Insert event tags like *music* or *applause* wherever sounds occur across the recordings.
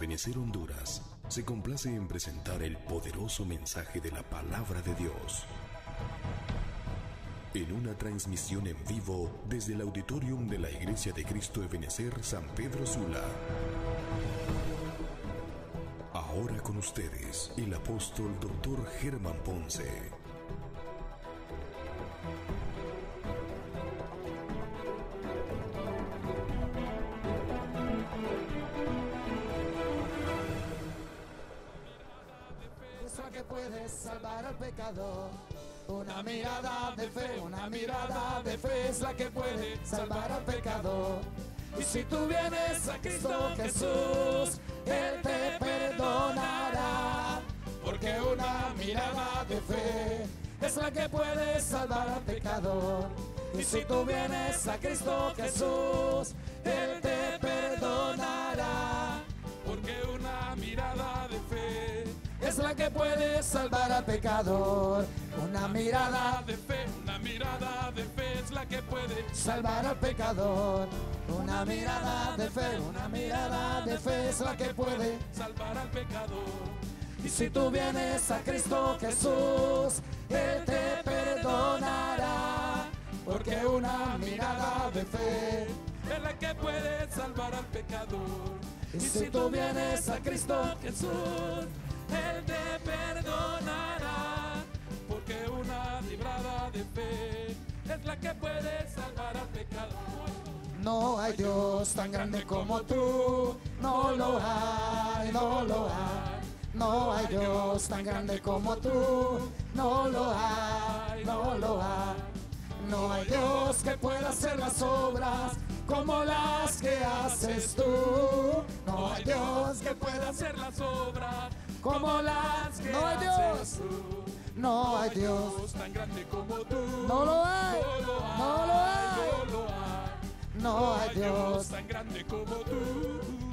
Ministerio Honduras se complace en presentar el poderoso mensaje de la palabra de Dios. En una transmisión en vivo desde el auditorium de la Iglesia de Cristo Ebenecer San Pedro Sula. Ahora con ustedes, el apóstol Dr. Germán Ponce. Si tú vienes a Cristo Jesús, Él te perdonará. Porque una mirada de fe es la que puede salvar al pecador. Una mirada de fe, una mirada de fe es la que puede salvar al pecador. Una mirada de fe, una mirada de fe es la que puede salvar al pecador. Y si tú vienes a Cristo Jesús, Él te perdonará porque una mirada de fe es la que puede salvar al pecador. Y si tú vienes a Cristo Jesús, Él te perdonará, porque una librada de fe es la que puede salvar al pecador. No hay Dios tan grande como tú, no lo hay, no lo hay. No hay Dios tan grande como tú, no lo hay, no lo hay. No hay Dios que pueda hacer las obras como las que haces tú. No hay Dios que pueda hacer las obras como las que no hay Dios. Tú. No hay Dios tan grande como tú. No lo hay. No lo hay. No hay Dios tan grande como tú.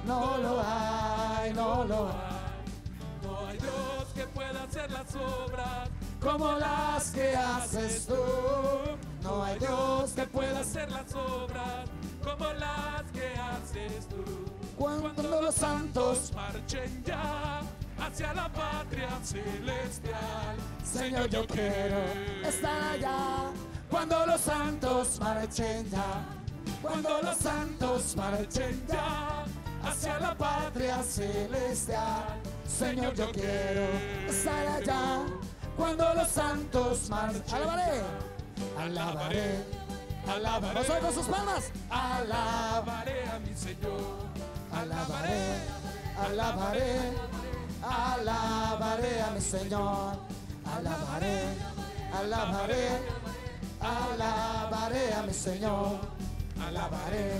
No lo hay. No lo hay. No hay Dios que pueda hacer las obras como las que haces tú. No hay Dios que pueda hacer las obras como las que haces tú. Cuando, Cuando los santos marchen ya hacia la patria celestial, Señor, yo quiero estar allá. Cuando los santos marchen ya, cuando los santos marchen ya hacia la patria celestial, Señor, yo quiero estar allá. Cuando los santos marchen, ya Alabaré, alabaré. ¡Vamos con sus palmas! Alabaré a mi Señor. Alabaré, alabaré, alabaré a mi Señor. Alabaré, alabaré, alabaré a mi Señor. Alabaré,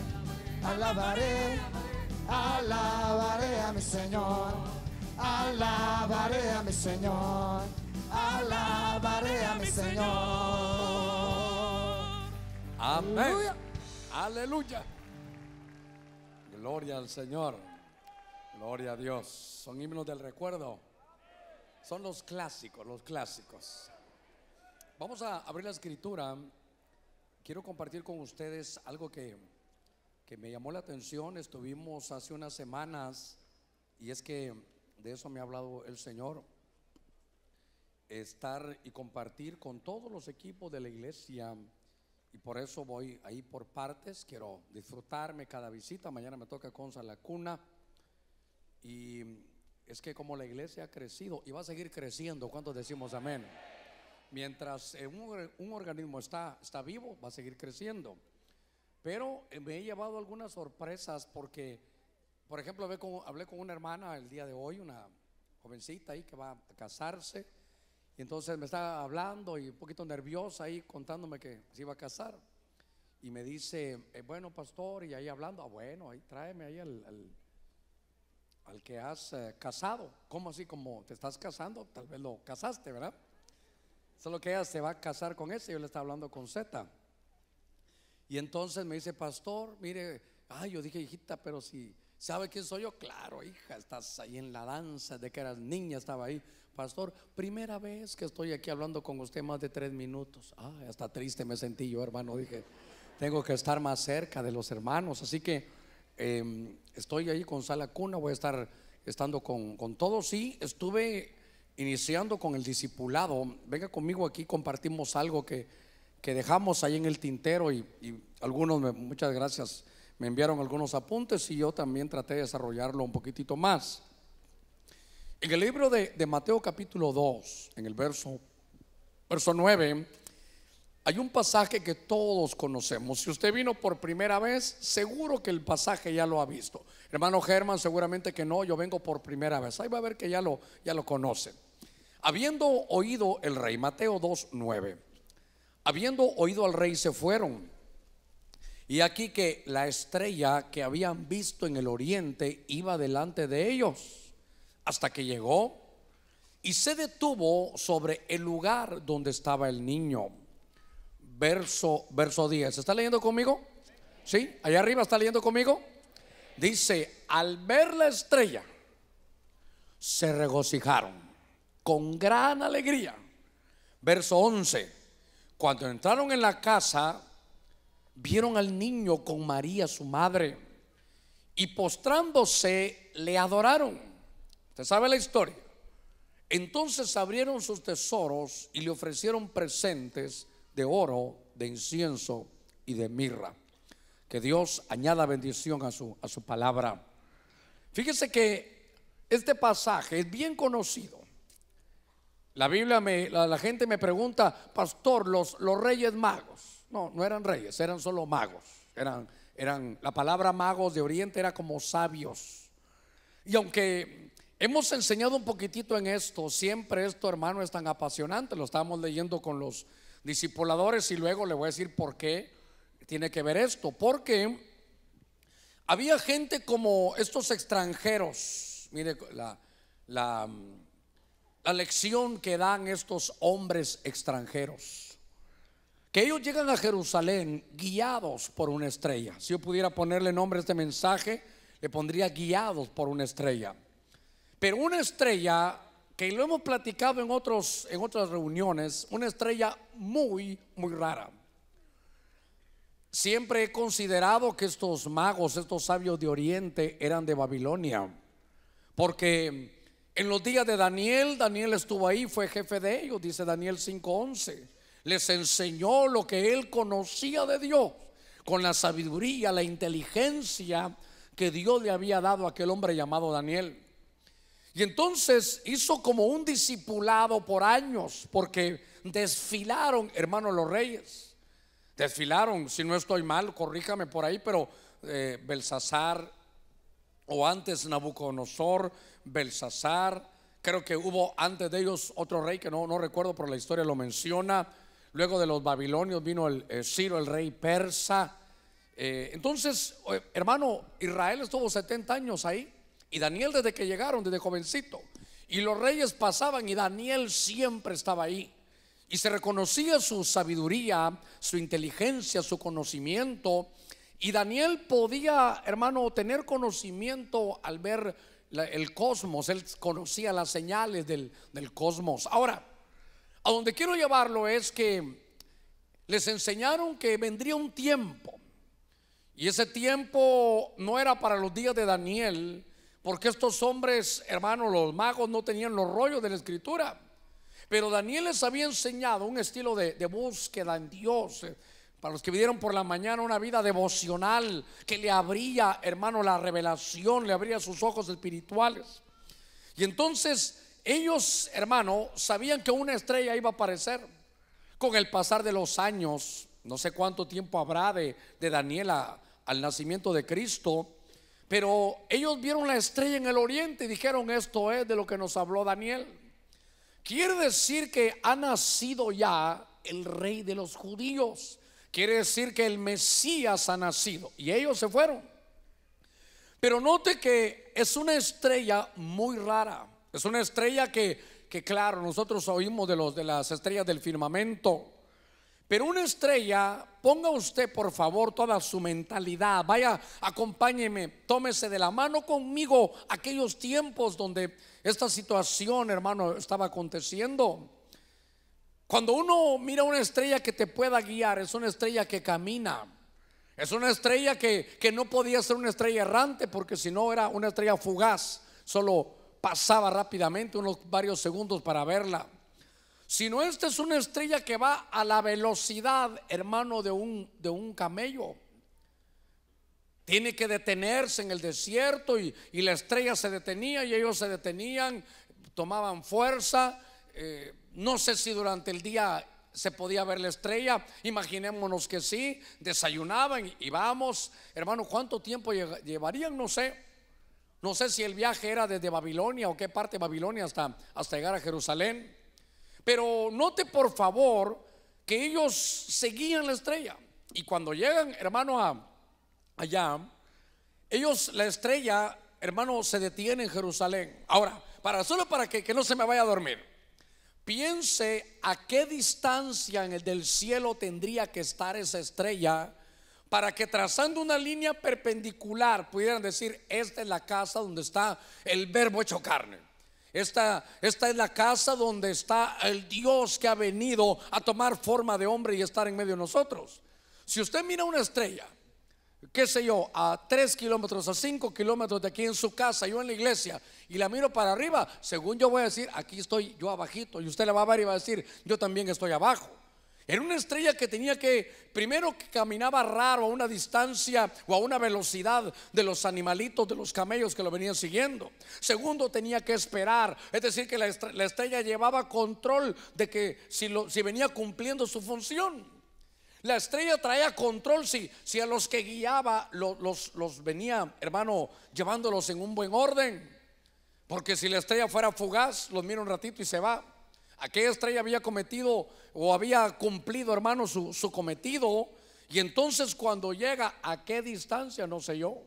alabaré, alabaré a mi Señor. Alabaré a mi Señor. Alabaré a mi Señor. Amén. Aleluya. Gloria al Señor. Gloria a Dios. Son himnos del recuerdo. Son los clásicos, los clásicos. Vamos a abrir la escritura. Quiero compartir con ustedes algo que, que me llamó la atención. Estuvimos hace unas semanas y es que de eso me ha hablado el Señor. Estar y compartir con todos los equipos de la iglesia y por eso voy ahí por partes. Quiero disfrutarme cada visita. Mañana me toca con la cuna. Y es que como la iglesia ha crecido y va a seguir creciendo, ¿cuántos decimos amén? Mientras eh, un, un organismo está, está vivo, va a seguir creciendo. Pero eh, me he llevado algunas sorpresas porque, por ejemplo, hablé con una hermana el día de hoy, una jovencita ahí que va a casarse y entonces me estaba hablando y un poquito nerviosa ahí contándome que se iba a casar. Y me dice, eh, bueno, pastor, y ahí hablando, ah, bueno, ahí tráeme ahí al, que has eh, casado. ¿Cómo así? Como te estás casando, tal vez lo casaste, ¿verdad? Solo que ella se va a casar con ese, yo le estaba hablando con Z. Y entonces me dice, pastor, mire, ay, yo dije, hijita, pero si sabe quién soy yo, claro, hija, estás ahí en la danza, de que eras niña, estaba ahí pastor, primera vez que estoy aquí hablando con usted más de tres minutos. Ah, hasta triste me sentí yo, hermano. Dije, tengo que estar más cerca de los hermanos. Así que em, estoy ahí con Sala Cuna, voy a estar estando con, todos. Sí, estuve iniciando con el discipulado. Venga conmigo aquí, compartimos algo que, dejamos ahí en el tintero y, algunos, muchas gracias, me enviaron algunos apuntes y yo también traté de desarrollarlo un poquitito más. En el libro de, Mateo capítulo 2, en el verso, verso 9, hay un pasaje que todos conocemos. Si usted vino por primera vez, seguro que el pasaje ya lo ha visto. Hermano Germán, seguramente que no, yo vengo por primera vez. Ahí va a ver que ya lo, ya lo conocen. Habiendo oído el rey, Mateo 2, 9, habiendo oído al rey se fueron. Y aquí que la estrella que habían visto en el oriente iba delante de ellos hasta que llegó y se detuvo sobre el lugar donde estaba el niño. Verso, verso 10. ¿Está leyendo conmigo? ¿Sí? Allá arriba está leyendo conmigo. Dice, al ver la estrella, se regocijaron con gran alegría. Verso 11. Cuando entraron en la casa, vieron al niño con María, su madre, y postrándose le adoraron. Usted sabe la historia. Entonces abrieron sus tesoros y le ofrecieron presentes de oro, de incienso y de mirra. Que Dios añada bendición a su, a su palabra. Fíjese que este pasaje es bien conocido. La Biblia, me, la, gente me pregunta, pastor, los, los reyes magos. No, no eran reyes, eran solo magos. Eran, eran, la palabra magos de Oriente era como sabios. Y aunque Hemos enseñado un poquitito en esto, siempre esto hermano es tan apasionante, lo estábamos leyendo con los discipuladores y luego le voy a decir por qué tiene que ver esto, porque había gente como estos extranjeros, mire la, la, la lección que dan estos hombres extranjeros, que ellos llegan a Jerusalén guiados por una estrella, si yo pudiera ponerle nombre a este mensaje, le pondría guiados por una estrella. Pero una estrella, que lo hemos platicado en, otros, en otras reuniones, una estrella muy, muy rara. Siempre he considerado que estos magos, estos sabios de Oriente eran de Babilonia, porque en los días de Daniel, Daniel estuvo ahí, fue jefe de ellos, dice Daniel 5:11. Les enseñó lo que él conocía de Dios, con la sabiduría, la inteligencia que Dios le había dado a aquel hombre llamado Daniel. Y entonces hizo como un discipulado por años, porque desfilaron, hermano los reyes, desfilaron, si no estoy mal, corríjame por ahí, pero eh, Belsasar, o antes Nabucodonosor, Belsasar, creo que hubo antes de ellos otro rey que no, no recuerdo, pero la historia lo menciona. Luego de los babilonios vino el eh, Ciro, el rey persa. Eh, entonces, hermano, Israel estuvo 70 años ahí. Y Daniel desde que llegaron, desde jovencito. Y los reyes pasaban y Daniel siempre estaba ahí. Y se reconocía su sabiduría, su inteligencia, su conocimiento. Y Daniel podía, hermano, tener conocimiento al ver el cosmos. Él conocía las señales del, del cosmos. Ahora, a donde quiero llevarlo es que les enseñaron que vendría un tiempo. Y ese tiempo no era para los días de Daniel, porque estos hombres, hermanos, los magos no tenían los rollos de la escritura. Pero Daniel les había enseñado un estilo de, búsqueda en Dios. Para los que vinieron por la mañana una vida devocional que le abría, hermano, la revelación, le abría sus ojos espirituales. Y entonces ellos, hermano, sabían que una estrella iba a aparecer con el pasar de los años. No sé cuánto tiempo habrá de, de Daniel al nacimiento de Cristo. Pero ellos vieron la estrella en el oriente y dijeron, esto es de lo que nos habló Daniel. Quiere decir que ha nacido ya el rey de los judíos. Quiere decir que el Mesías ha nacido. Y ellos se fueron. Pero note que es una estrella muy rara. Es una estrella que, que claro, nosotros oímos de, los, de las estrellas del firmamento pero una estrella, ponga usted por favor toda su mentalidad, vaya, acompáñeme, tómese de la mano conmigo aquellos tiempos donde esta situación, hermano, estaba aconteciendo. Cuando uno mira una estrella que te pueda guiar, es una estrella que camina. Es una estrella que, no podía ser una estrella errante porque si no era una estrella fugaz, solo pasaba rápidamente unos varios segundos para verla sino esta es una estrella que va a la velocidad, hermano, de un, de un camello. Tiene que detenerse en el desierto y, la estrella se detenía y ellos se detenían, tomaban fuerza. Eh, no sé si durante el día se podía ver la estrella, imaginémonos que sí, desayunaban y vamos, hermano, ¿cuánto tiempo llevarían? No sé. No sé si el viaje era desde Babilonia o qué parte de Babilonia hasta llegar a Jerusalén. Pero note por favor que ellos seguían la estrella. Y cuando llegan, hermano, a, allá, ellos, la estrella, hermano, se detiene en Jerusalén. Ahora, para solo para que, que no se me vaya a dormir, piense a qué distancia en el del cielo tendría que estar esa estrella para que trazando una línea perpendicular pudieran decir, esta es la casa donde está el verbo hecho carne. Esta, esta es la casa donde está el Dios que ha venido a tomar forma de hombre y estar en medio de nosotros. Si usted mira una estrella, qué sé yo, a 3 kilómetros, a 5 kilómetros de aquí en su casa, yo en la iglesia, y la miro para arriba, según yo voy a decir, aquí estoy yo abajito, y usted la va a ver y va a decir, yo también estoy abajo. Era una estrella que tenía que, primero que caminaba raro a una distancia o a una velocidad de los animalitos, de los camellos que lo venían siguiendo. Segundo, tenía que esperar. Es decir, que la estrella, llevaba control de que si, venía cumpliendo su función. La estrella traía control si, a los que guiaba los, los, los venía, hermano, llevándolos en un buen orden. Porque si la estrella fuera fugaz, los mira un ratito y se va. Aquella estrella había cometido o había cumplido, hermano, su, cometido. Y entonces cuando llega, ¿a qué distancia? No sé yo.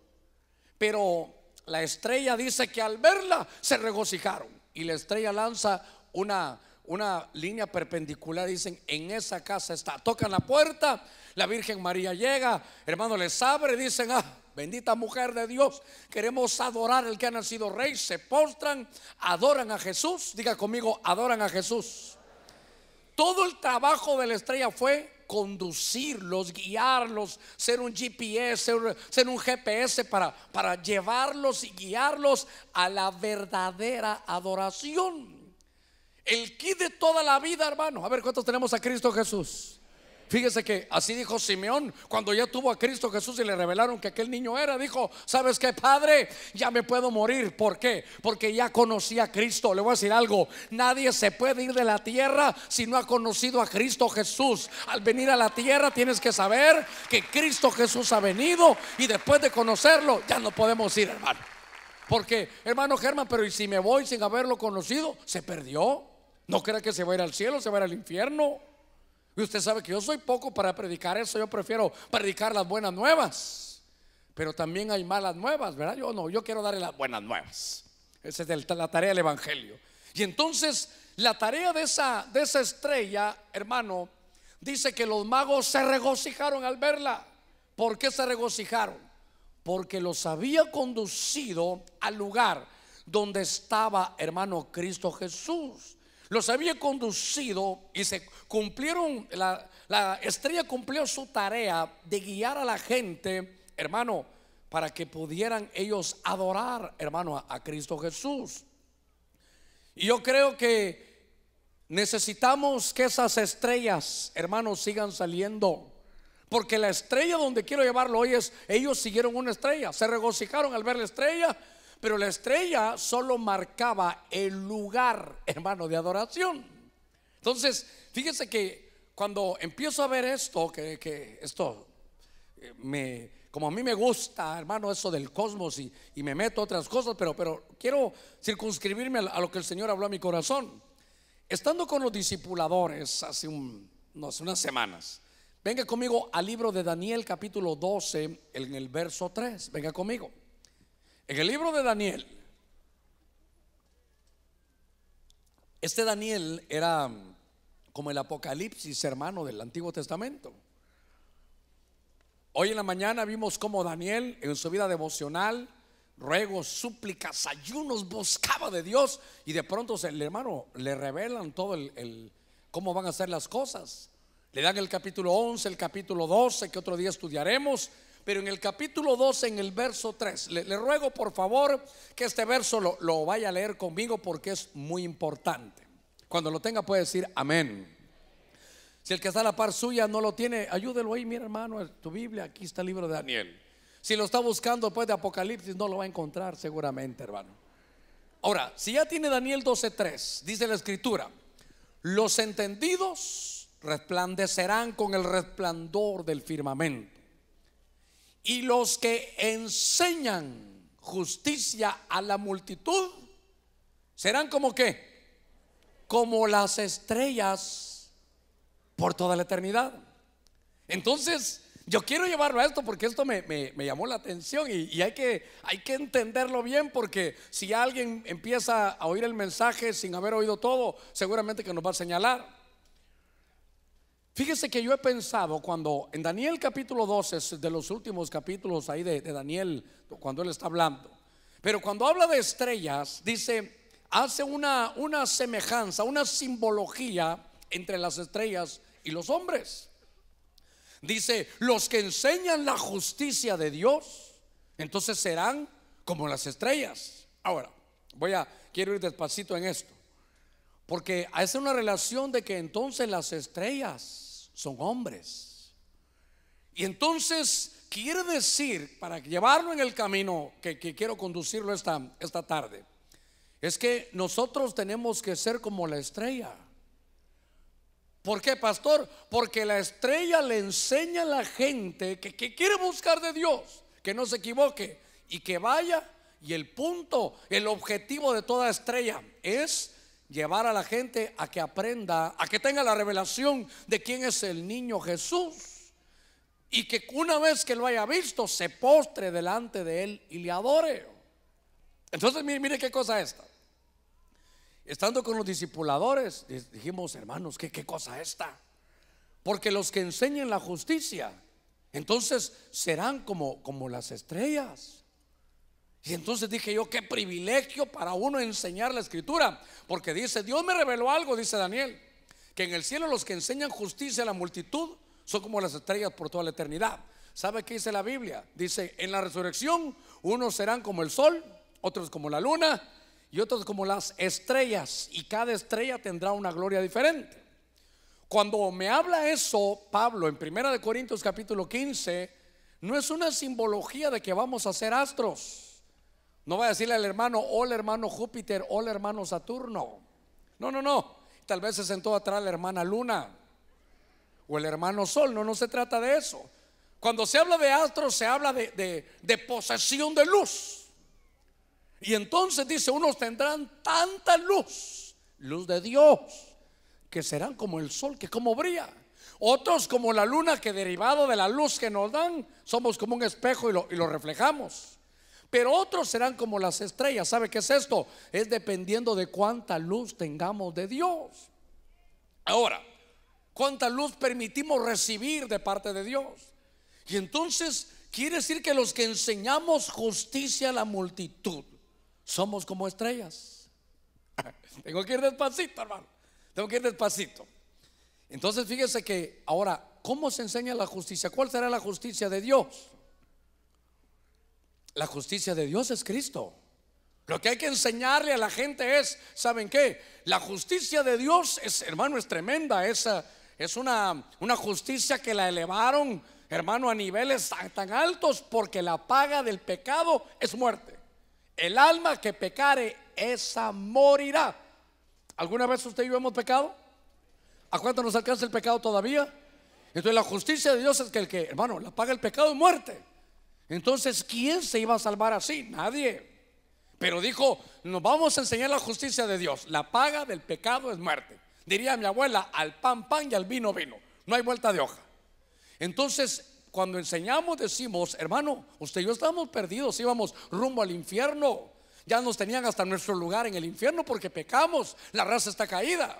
Pero la estrella dice que al verla se regocijaron. Y la estrella lanza una, una línea perpendicular. Dicen, en esa casa está. Tocan la puerta, la Virgen María llega, hermano, les abre, dicen, ah, Bendita mujer de Dios, queremos adorar al que ha nacido rey. Se postran, adoran a Jesús. Diga conmigo, adoran a Jesús. Todo el trabajo de la estrella fue conducirlos, guiarlos, ser un GPS, ser, un GPS para, para llevarlos y guiarlos a la verdadera adoración. El kit de toda la vida, hermano. A ver, ¿cuántos tenemos a Cristo Jesús? Fíjese que así dijo Simeón cuando ya tuvo a Cristo Jesús y le revelaron que aquel niño era. Dijo, ¿sabes qué, Padre? Ya me puedo morir. ¿Por qué? Porque ya conocí a Cristo. Le voy a decir algo. Nadie se puede ir de la tierra si no ha conocido a Cristo Jesús. Al venir a la tierra tienes que saber que Cristo Jesús ha venido y después de conocerlo ya no podemos ir, hermano. Porque, hermano Germán, pero ¿y si me voy sin haberlo conocido? ¿Se perdió? No crea que se va a ir al cielo, se va a ir al infierno. Y usted sabe que yo soy poco para predicar eso, yo prefiero predicar las buenas nuevas. Pero también hay malas nuevas, ¿verdad? Yo no, yo quiero darle las buenas nuevas. Esa es la tarea del Evangelio. Y entonces la tarea de esa, de esa estrella, hermano, dice que los magos se regocijaron al verla. ¿Por qué se regocijaron? Porque los había conducido al lugar donde estaba, hermano, Cristo Jesús los había conducido y se cumplieron, la, estrella cumplió su tarea de guiar a la gente, hermano, para que pudieran ellos adorar, hermano, a, Cristo Jesús. Y yo creo que necesitamos que esas estrellas, hermano, sigan saliendo. Porque la estrella donde quiero llevarlo hoy es, ellos siguieron una estrella, se regocijaron al ver la estrella, pero la estrella solo marcaba el lugar, hermano, de adoración. Entonces, fíjese que cuando empiezo a ver esto, que, esto eh, me, como a mí me gusta, hermano, eso del cosmos y, me meto otras cosas, pero, pero quiero circunscribirme a lo que el Señor habló a mi corazón. Estando con los discipuladores hace un, hace unas semanas, venga conmigo al libro de Daniel capítulo 12, en el verso 3, venga conmigo. En el libro de Daniel, este Daniel era como el Apocalipsis, hermano, del Antiguo Testamento. Hoy en la mañana vimos cómo Daniel en su vida devocional, ruegos, súplicas, ayunos, buscaba de Dios y de pronto el hermano le revelan todo el, cómo van a ser las cosas. Le dan el capítulo 11, el capítulo 12, que otro día estudiaremos, pero en el capítulo 12, en el verso 3, le, ruego por favor que este verso lo, vaya a leer conmigo porque es muy importante. Cuando lo tenga puede decir amén. Si el que está a la par suya no lo tiene, ayúdelo ahí, mira hermano, tu Biblia, aquí está el libro de Daniel. Si lo está buscando después de Apocalipsis, no lo va a encontrar seguramente, hermano. Ahora, si ya tiene Daniel 12.3, dice la escritura, los entendidos resplandecerán con el resplandor del firmamento. Y los que enseñan justicia a la multitud serán como que Como las estrellas por toda la eternidad. Entonces, yo quiero llevarlo a esto porque esto me, llamó la atención y, y, hay, que, hay que entenderlo bien porque si alguien empieza a oír el mensaje sin haber oído todo, seguramente que nos va a señalar. Fíjese que yo he pensado cuando en Daniel capítulo 12, es de los últimos capítulos ahí de, Daniel, cuando él está hablando, pero cuando habla de estrellas, dice, hace una, una semejanza, una simbología entre las estrellas y los hombres. Dice, los que enseñan la justicia de Dios, entonces serán como las estrellas. Ahora, voy a, quiero ir despacito en esto. Porque es una relación de que entonces las estrellas son hombres. Y entonces quiere decir, para llevarlo en el camino que, quiero conducirlo esta, esta tarde, es que nosotros tenemos que ser como la estrella. ¿Por qué, pastor? Porque la estrella le enseña a la gente que, que, quiere buscar de Dios, que no se equivoque y que vaya. Y el punto, el objetivo de toda estrella es llevar a la gente a que aprenda, a que tenga la revelación de quién es el niño Jesús. Y que una vez que lo haya visto, se postre delante de él y le adore. Entonces, mire, qué cosa esta. Estando con los discipuladores, dijimos, hermanos, ¿qué, qué cosa esta? Porque los que enseñen la justicia, entonces serán como, como las estrellas y entonces dije yo, qué privilegio para uno enseñar la escritura, porque dice, Dios me reveló algo, dice Daniel, que en el cielo los que enseñan justicia a la multitud son como las estrellas por toda la eternidad. ¿Sabe qué dice la Biblia? Dice, en la resurrección unos serán como el sol, otros como la luna y otros como las estrellas, y cada estrella tendrá una gloria diferente. Cuando me habla eso Pablo en 1 Corintios capítulo 15, no es una simbología de que vamos a ser astros. No va a decirle al hermano, hola hermano Júpiter, hola hermano Saturno. No, no, no. Tal vez se sentó atrás la hermana Luna o el hermano Sol. No, no se trata de eso. Cuando se habla de astros, se habla de, posesión de luz. Y entonces dice, unos tendrán tanta luz, luz de Dios, que serán como el sol, que como brilla. Otros como la luna, que derivado de la luz que nos dan, somos como un espejo y lo, y lo reflejamos pero otros serán como las estrellas. ¿Sabe qué es esto? Es dependiendo de cuánta luz tengamos de Dios. Ahora, cuánta luz permitimos recibir de parte de Dios. Y entonces quiere decir que los que enseñamos justicia a la multitud somos como estrellas. *laughs* Tengo que ir despacito, hermano. Tengo que ir despacito. Entonces, fíjese que ahora, ¿cómo se enseña la justicia? ¿Cuál será la justicia de Dios? La justicia de Dios es Cristo. Lo que hay que enseñarle a la gente es, ¿saben qué? La justicia de Dios es, hermano, es tremenda. esa es una, una justicia que la elevaron, hermano, a niveles tan, altos porque la paga del pecado es muerte. El alma que pecare, esa morirá. ¿Alguna vez usted y yo hemos pecado? ¿A cuánto nos alcanza el pecado todavía? Entonces la justicia de Dios es que el que, hermano, la paga el pecado es muerte. Entonces, ¿quién se iba a salvar así? Nadie. Pero dijo, nos vamos a enseñar la justicia de Dios. La paga del pecado es muerte. Diría mi abuela, al pan pan y al vino vino. No hay vuelta de hoja. Entonces, cuando enseñamos, decimos, hermano, usted y yo estábamos perdidos, íbamos rumbo al infierno. Ya nos tenían hasta nuestro lugar en el infierno porque pecamos. La raza está caída.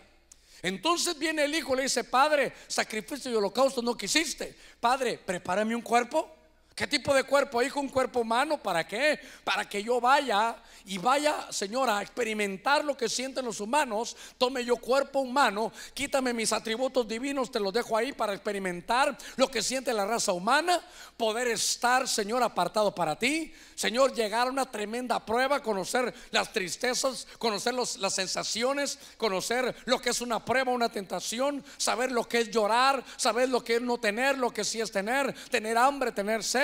Entonces viene el hijo y le dice, Padre, sacrificio y holocausto no quisiste. Padre, prepárame un cuerpo ¿Qué tipo de cuerpo? hijo un cuerpo humano. ¿Para qué? Para que yo vaya y vaya, Señor a experimentar lo que sienten los humanos. Tome yo cuerpo humano, quítame mis atributos divinos, te los dejo ahí para experimentar lo que siente la raza humana. Poder estar, Señor, apartado para ti. Señor, llegar a una tremenda prueba, conocer las tristezas, conocer las sensaciones, conocer lo que es una prueba, una tentación, saber lo que es llorar, saber lo que es no tener, lo que sí es tener, tener hambre, tener sed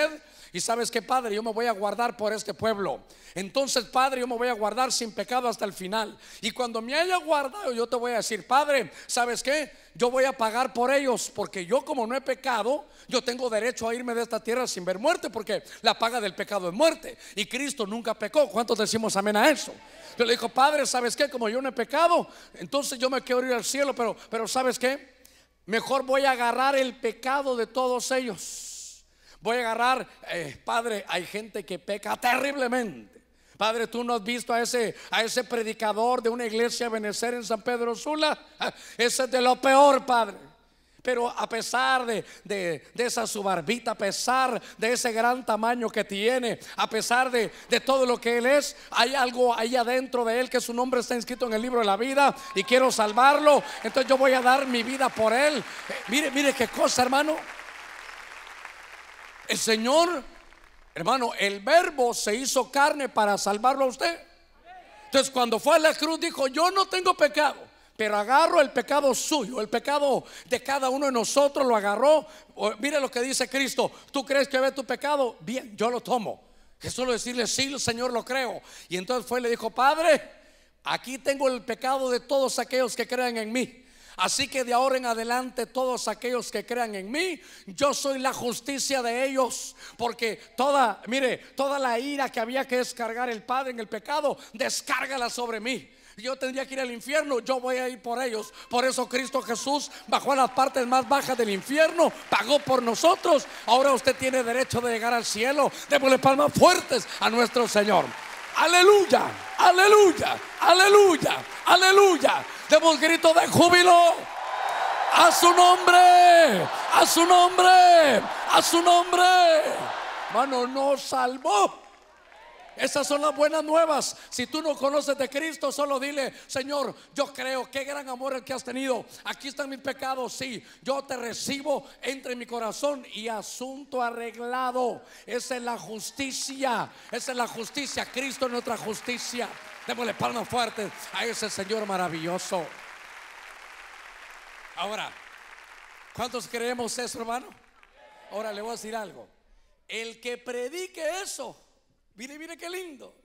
y sabes que, Padre, yo me voy a guardar por este pueblo. Entonces, Padre, yo me voy a guardar sin pecado hasta el final. Y cuando me haya guardado, yo te voy a decir, Padre, ¿sabes qué? Yo voy a pagar por ellos, porque yo como no he pecado, yo tengo derecho a irme de esta tierra sin ver muerte, porque la paga del pecado es muerte. Y Cristo nunca pecó. ¿Cuántos decimos amén a eso? Yo le dijo, Padre, ¿sabes que Como yo no he pecado, entonces yo me quiero ir al cielo, pero, pero ¿sabes que Mejor voy a agarrar el pecado de todos ellos. Voy a agarrar, eh, Padre, hay gente que peca terriblemente. Padre, tú no has visto a ese, a ese predicador de una iglesia a en San Pedro Sula. Ah, ese es de lo peor, Padre. Pero a pesar de, de, de, esa su barbita, a pesar de ese gran tamaño que tiene, a pesar de, de todo lo que él es, hay algo ahí adentro de él que su nombre está inscrito en el libro de la vida y quiero salvarlo. Entonces yo voy a dar mi vida por él. Eh, mire, mire qué cosa, hermano. El Señor, hermano, el verbo se hizo carne para salvarlo a usted. Entonces cuando fue a la cruz dijo, yo no tengo pecado pero agarro el pecado suyo, el pecado de cada uno de nosotros lo agarró. Mire lo que dice Cristo, ¿tú crees que ve tu pecado? Bien, yo lo tomo. que solo decirle, sí, Señor, lo creo. Y entonces fue y le dijo, Padre, aquí tengo el pecado de todos aquellos que crean en mí. Así que de ahora en adelante todos aquellos que crean en mí, yo soy la justicia de ellos, porque toda, mire, toda la ira que había que descargar el Padre en el pecado, descárgala sobre mí yo tendría que ir al infierno, yo voy a ir por ellos. Por eso Cristo Jesús bajó a las partes más bajas del infierno, pagó por nosotros. Ahora usted tiene derecho de llegar al cielo. Démosle palmas fuertes a nuestro Señor. Aleluya, aleluya, aleluya, aleluya. Demos grito de júbilo. A su nombre, a su nombre, a su nombre. Mano, nos salvó. Esas son las buenas nuevas. Si tú no conoces de Cristo, solo dile, Señor, yo creo, qué gran amor el que has tenido. Aquí están mis pecados, sí. Yo te recibo, entre mi corazón y asunto arreglado. Esa es la justicia. Esa es la justicia. Cristo es nuestra justicia. Démosle palmas fuertes a ese Señor maravilloso. Ahora, ¿cuántos creemos eso, hermano? Ahora le voy a decir algo. El que predique eso Mire, mire qué lindo.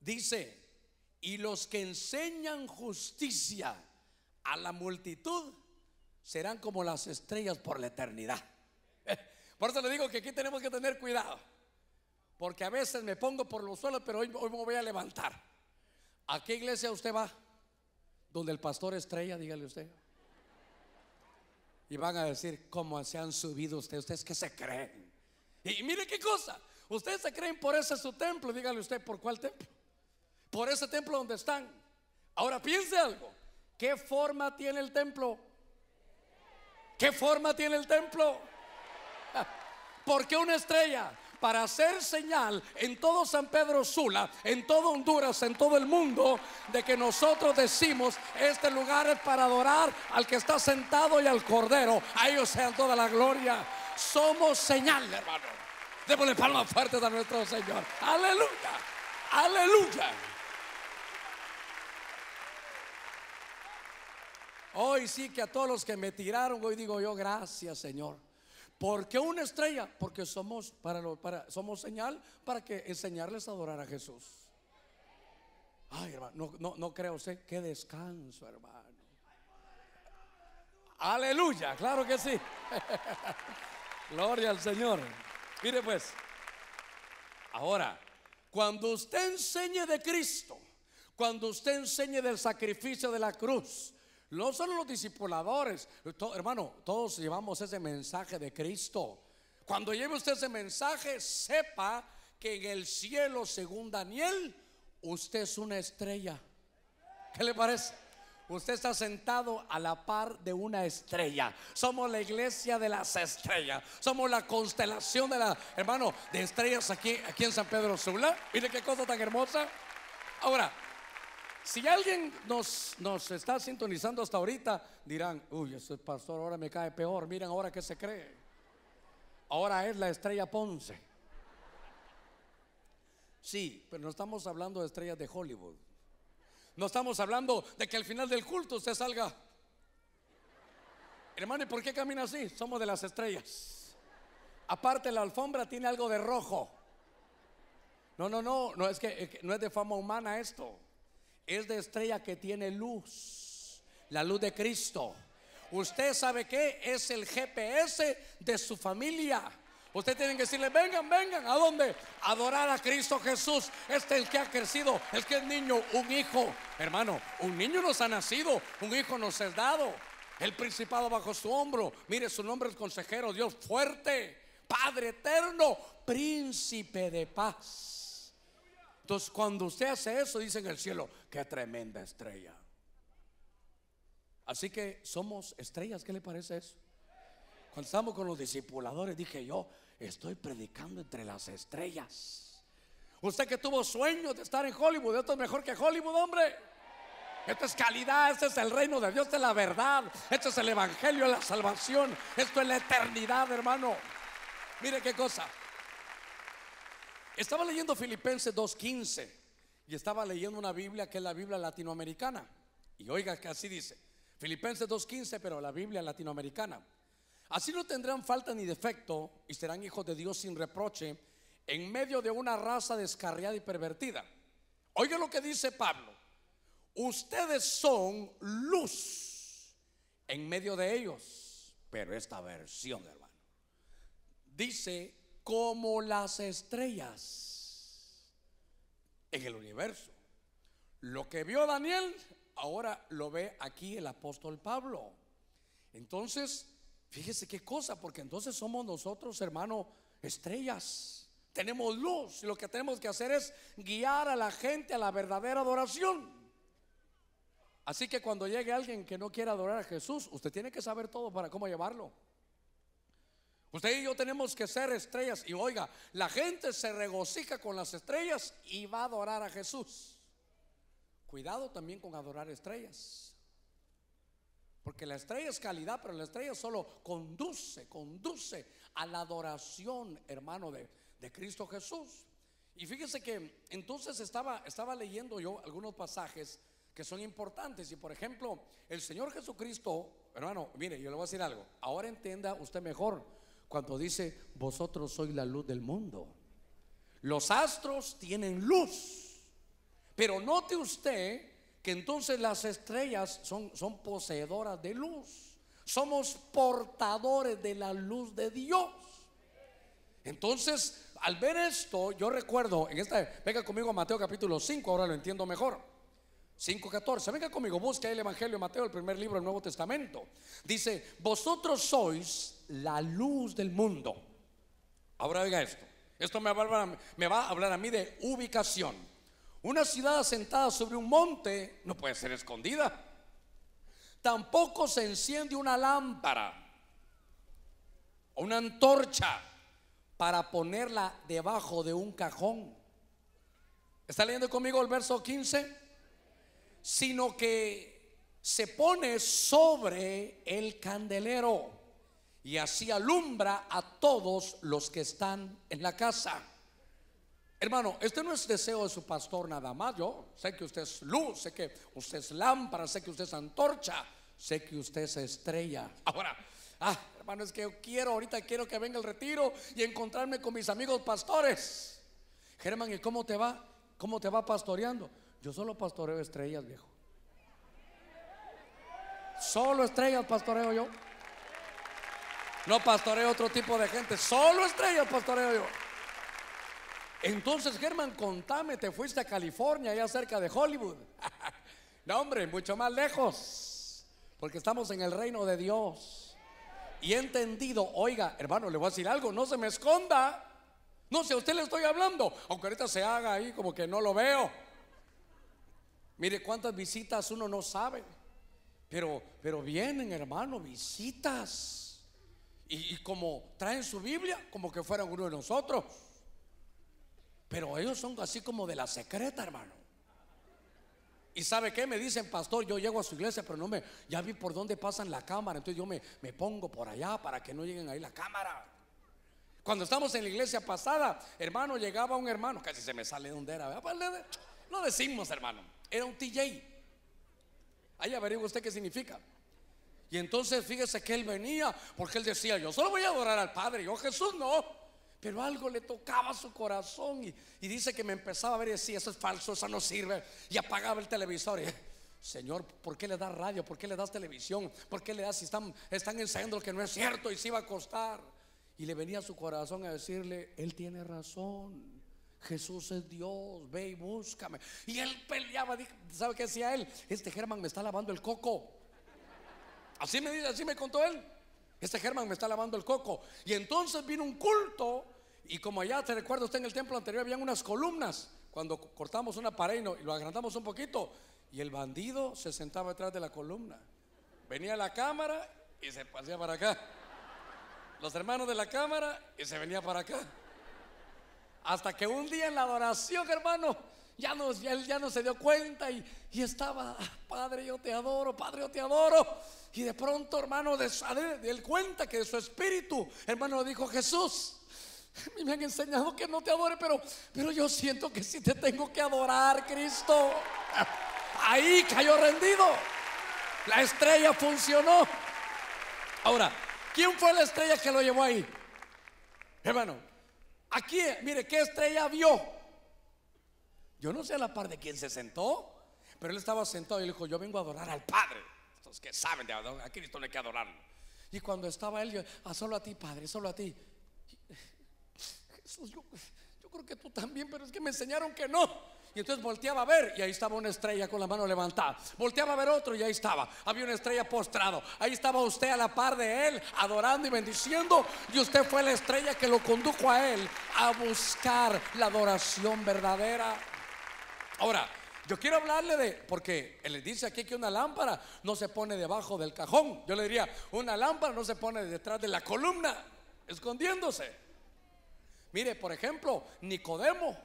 Dice, y los que enseñan justicia a la multitud serán como las estrellas por la eternidad. *laughs* Por eso le digo que aquí tenemos que tener cuidado. Porque a veces me pongo por los suelos, pero hoy, me voy a levantar. ¿A qué iglesia usted va? Donde el pastor estrella, dígale usted. Y van a decir, ¿cómo se han subido ustedes? ¿Ustedes qué se creen? Y, y mire qué cosa. Ustedes se creen por ese su templo. Dígale usted, ¿por cuál templo? Por ese templo donde están. Ahora piense algo. ¿Qué forma tiene el templo? ¿Qué forma tiene el templo? ¿Por qué una estrella? Para hacer señal en todo San Pedro Sula, en todo Honduras, en todo el mundo, de que nosotros decimos, este lugar es para adorar al que está sentado y al Cordero. A ellos sean toda la gloria. Somos señal, hermano. Démosle palmas fuertes a nuestro Señor. Aleluya. Aleluya. Hoy sí que a todos los que me tiraron, hoy digo yo, gracias Señor. porque una estrella? Porque somos, para, lo, para, somos señal para que enseñarles a adorar a Jesús. Ay, hermano, no, no, creo usted. Qué descanso, hermano. Aleluya, claro que sí. *laughs* Gloria al Señor. Mire pues, ahora, cuando usted enseñe de Cristo, cuando usted enseñe del sacrificio de la cruz, no solo los discipuladores, hermano, todos llevamos ese mensaje de Cristo. Cuando lleve usted ese mensaje, sepa que en el cielo, según Daniel, usted es una estrella. ¿Qué le parece? Usted está sentado a la par de una estrella. Somos la iglesia de las estrellas. Somos la constelación de la hermano de estrellas aquí, aquí en San Pedro Sula. Mire qué cosa tan hermosa. Ahora, si alguien nos, nos está sintonizando hasta ahorita, dirán, uy, ese pastor ahora me cae peor. Miren ahora qué se cree. Ahora es la estrella Ponce. Sí, pero no estamos hablando de estrellas de Hollywood. No estamos hablando de que al final del culto usted salga. Hermano, ¿y por qué camina así? Somos de las estrellas. Aparte, la alfombra tiene algo de rojo. No, no, no, no es que no es de fama humana esto. Es de estrella que tiene luz, la luz de Cristo. Usted sabe que es el GPS de su familia. Ustedes tienen que decirle, vengan, vengan, ¿a dónde? Adorar a Cristo Jesús. Este es el que ha crecido, el que es niño, un hijo. Hermano, un niño nos ha nacido, un hijo nos es dado. El principado bajo su hombro. Mire, su nombre es consejero, Dios fuerte, Padre eterno, príncipe de paz. Entonces, cuando usted hace eso, dice en el cielo, qué tremenda estrella. Así que somos estrellas, ¿qué le parece eso? Cuando estamos con los discipuladores, dije yo, Estoy predicando entre las estrellas. Usted que tuvo sueños de estar en Hollywood, esto es mejor que Hollywood, hombre. Esto es calidad, este es el reino de Dios, de es la verdad, este es el evangelio, la salvación, esto es la eternidad, hermano. Mire qué cosa. Estaba leyendo Filipenses 2.15 y estaba leyendo una Biblia que es la Biblia latinoamericana. Y oiga que así dice, Filipenses 2.15, pero la Biblia latinoamericana. Así no tendrán falta ni defecto y serán hijos de Dios sin reproche en medio de una raza descarriada y pervertida. Oye lo que dice Pablo. Ustedes son luz en medio de ellos. Pero esta versión, hermano, dice como las estrellas en el universo. Lo que vio Daniel, ahora lo ve aquí el apóstol Pablo. Entonces, Fíjese qué cosa, porque entonces somos nosotros, hermano, estrellas. Tenemos luz y lo que tenemos que hacer es guiar a la gente a la verdadera adoración. Así que cuando llegue alguien que no quiera adorar a Jesús, usted tiene que saber todo para cómo llevarlo. Usted y yo tenemos que ser estrellas. Y oiga, la gente se regocija con las estrellas y va a adorar a Jesús. Cuidado también con adorar estrellas. Porque la estrella es calidad, pero la estrella solo conduce, conduce a la adoración, hermano, de, Cristo Jesús. Y fíjese que entonces estaba, estaba leyendo yo algunos pasajes que son importantes. Y por ejemplo, el Señor Jesucristo, hermano, mire, yo le voy a decir algo. Ahora entienda usted mejor cuando dice, vosotros sois la luz del mundo. Los astros tienen luz. Pero note usted que entonces las estrellas son, son poseedoras de luz. Somos portadores de la luz de Dios. Entonces, al ver esto, yo recuerdo, en esta, venga conmigo a Mateo capítulo 5, ahora lo entiendo mejor. 5.14, venga conmigo, busca el Evangelio de Mateo, el primer libro del Nuevo Testamento. Dice, vosotros sois la luz del mundo. Ahora oiga esto, esto me va a hablar a mí de ubicación. Una ciudad asentada sobre un monte no puede ser escondida. Tampoco se enciende una lámpara o una antorcha para ponerla debajo de un cajón. ¿Está leyendo conmigo el verso 15? Sino que se pone sobre el candelero y así alumbra a todos los que están en la casa. Hermano, este no es deseo de su pastor nada más. Yo sé que usted es luz, sé que usted es lámpara, sé que usted es antorcha, sé que usted es estrella. *laughs* Ahora, ah, hermano, es que yo quiero, ahorita quiero que venga el retiro y encontrarme con mis amigos pastores. Germán, ¿y cómo te va? ¿Cómo te va pastoreando? Yo solo pastoreo estrellas, viejo. Solo estrellas pastoreo yo. No pastoreo otro tipo de gente, solo estrellas pastoreo yo. Entonces, Germán, contame, te fuiste a California, allá cerca de Hollywood. *laughs* no, hombre, mucho más lejos, porque estamos en el reino de Dios. Y he entendido, oiga, hermano, le voy a decir algo, no se me esconda. No sé, a usted le estoy hablando, aunque ahorita se haga ahí como que no lo veo. Mire cuántas visitas uno no sabe, pero, pero vienen, hermano, visitas. Y, y como traen su Biblia, como que fueran uno de nosotros. Pero ellos son así como de la secreta, hermano. ¿Y sabe qué? Me dicen, pastor, yo llego a su iglesia, pero no me, ya vi por dónde pasan la cámara, entonces yo me, me pongo por allá para que no lleguen ahí la cámara. Cuando estamos en la iglesia pasada, hermano, llegaba un hermano, casi se me sale de donde era, no pues, decimos, hermano, era un TJ. Ahí averigua usted qué significa. Y entonces fíjese que él venía, porque él decía, yo solo voy a adorar al Padre, yo Jesús no. Pero algo le tocaba su corazón y, dice que me empezaba a ver y decía, eso es falso, eso no sirve. Y apagaba el televisor. Y, Señor, ¿por qué le das radio? ¿Por qué le das televisión? ¿Por qué le das si están, están enseñando lo que no es cierto y se iba a costar? Y le venía a su corazón a decirle, Él tiene razón. Jesús es Dios, ve y búscame. Y él peleaba, ¿sabe qué decía él? Este Germán me está lavando el coco. Así me, dice así me contó él. Este Germán me está lavando el coco. Y entonces vino un culto y como allá, te recuerdo, usted en el templo anterior había unas columnas. Cuando cortamos una pared y lo agrandamos un poquito, y el bandido se sentaba detrás de la columna. Venía la cámara y se pasea para acá. Los hermanos de la cámara y se venía para acá. Hasta que un día en la adoración, hermano, ya Nos ya, él ya no se dio cuenta y, estaba, ah, Padre, yo te adoro, Padre, yo te adoro. Y de pronto, hermano, de, él cuenta que de su espíritu, hermano, dijo Jesús, *laughs* Me han enseñado que no te adore, pero, pero yo siento que si te tengo que adorar, Cristo. *laughs* Ahí cayó rendido. La estrella funcionó. Ahora, ¿quién fue la estrella que lo llevó ahí? Hermano, aquí, mire, ¿qué estrella vio? Yo no sé la par de quién se sentó, pero él estaba sentado y le dijo, yo vengo a adorar al Padre. Los que saben de adorar, a Cristo no hay que adorarlo. Y cuando estaba él, yo, ah, solo a ti, Padre, solo a ti. Pues yo, creo que tú también, pero es que me enseñaron que no. Y entonces volteaba a ver y ahí estaba una estrella con la mano levantada. Volteaba a ver otro y ahí estaba. Había una estrella postrado. Ahí estaba usted a la par de él, adorando y bendiciendo. Y usted fue la estrella que lo condujo a él a buscar la adoración verdadera. Ahora, yo quiero hablarle de, porque él le dice aquí que una lámpara no se pone debajo del cajón. Yo le diría, una lámpara no se pone detrás de la columna, escondiéndose. Mire, por ejemplo, Nicodemo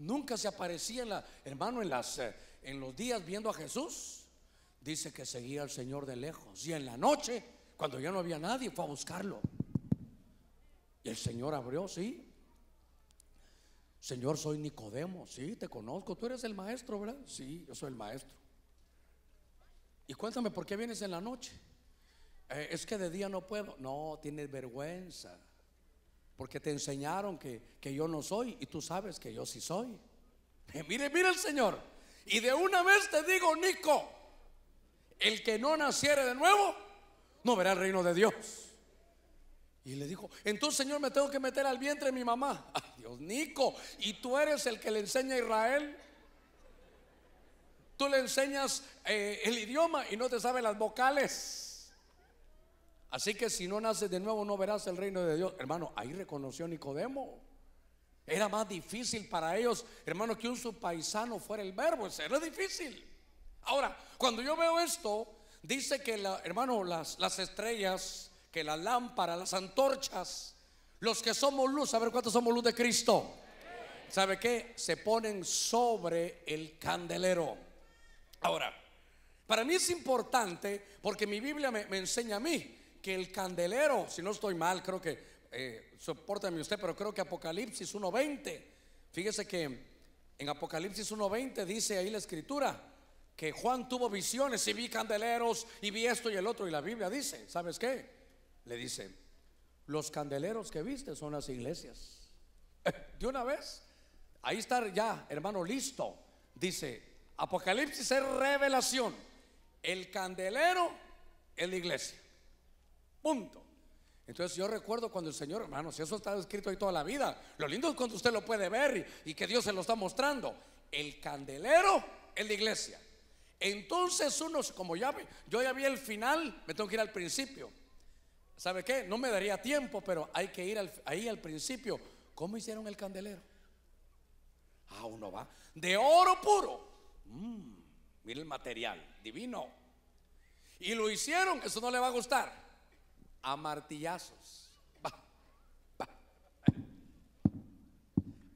nunca se aparecía en la, hermano, en las eh, en los días viendo a Jesús. Dice que seguía al Señor de lejos y en la noche, cuando ya no había nadie, fue a buscarlo. Y el Señor abrió, sí. Señor, soy Nicodemo, sí, te conozco, tú eres el maestro, ¿verdad? Sí, yo soy el maestro. Y cuéntame por qué vienes en la noche. Eh, es que de día no puedo. No, tienes vergüenza porque te enseñaron que, yo no soy y tú sabes que yo sí soy. *laughs* Eh, mire, mire el Señor. Y de una vez te digo, Nico, el que no naciere de nuevo, no verá el reino de Dios. Y le dijo, entonces Señor, me tengo que meter al vientre de mi mamá. *laughs* Ay Dios, Nico, ¿y tú eres el que le enseña a Israel? Tú le enseñas eh, el idioma y no te sabe las vocales. Así que si no naces de nuevo no verás el reino de Dios. Hermano, ahí reconoció Nicodemo. Era más difícil para ellos, hermano, que un subpaisano fuera el verbo. Era difícil. Ahora, cuando yo veo esto, dice que, la, hermano, las, las estrellas, que la lámpara, las antorchas, los que somos luz, a ver cuántos somos luz de Cristo. ¿Sabe qué? Se ponen sobre el candelero. Ahora, para mí es importante porque mi Biblia me enseña a mí que el candelero, si no estoy mal, creo que, eh, soportame usted, pero creo que Apocalipsis 1.20, fíjese que en Apocalipsis 1.20 dice ahí la escritura que Juan tuvo visiones y vi candeleros y vi esto y el otro y la Biblia dice, ¿sabes qué? Le dice, los candeleros que viste son las iglesias. *laughs* De una vez, ahí está ya, hermano, listo. Dice, Apocalipsis es revelación. El candelero es la iglesia. Punto. Entonces yo recuerdo cuando el Señor, hermanos, eso está escrito ahí toda la vida. Lo lindo es cuando usted lo puede ver y, que Dios se lo está mostrando. El candelero en la iglesia. Entonces uno como ya yo ya vi el final, me tengo que ir al principio. ¿Sabe qué? No me daría tiempo, pero hay que ir ahí al principio. ¿Cómo hicieron el candelero? Ah, uno va. De oro puro. Mm, el material, divino. Y lo hicieron, eso no le va a gustar a martillazos.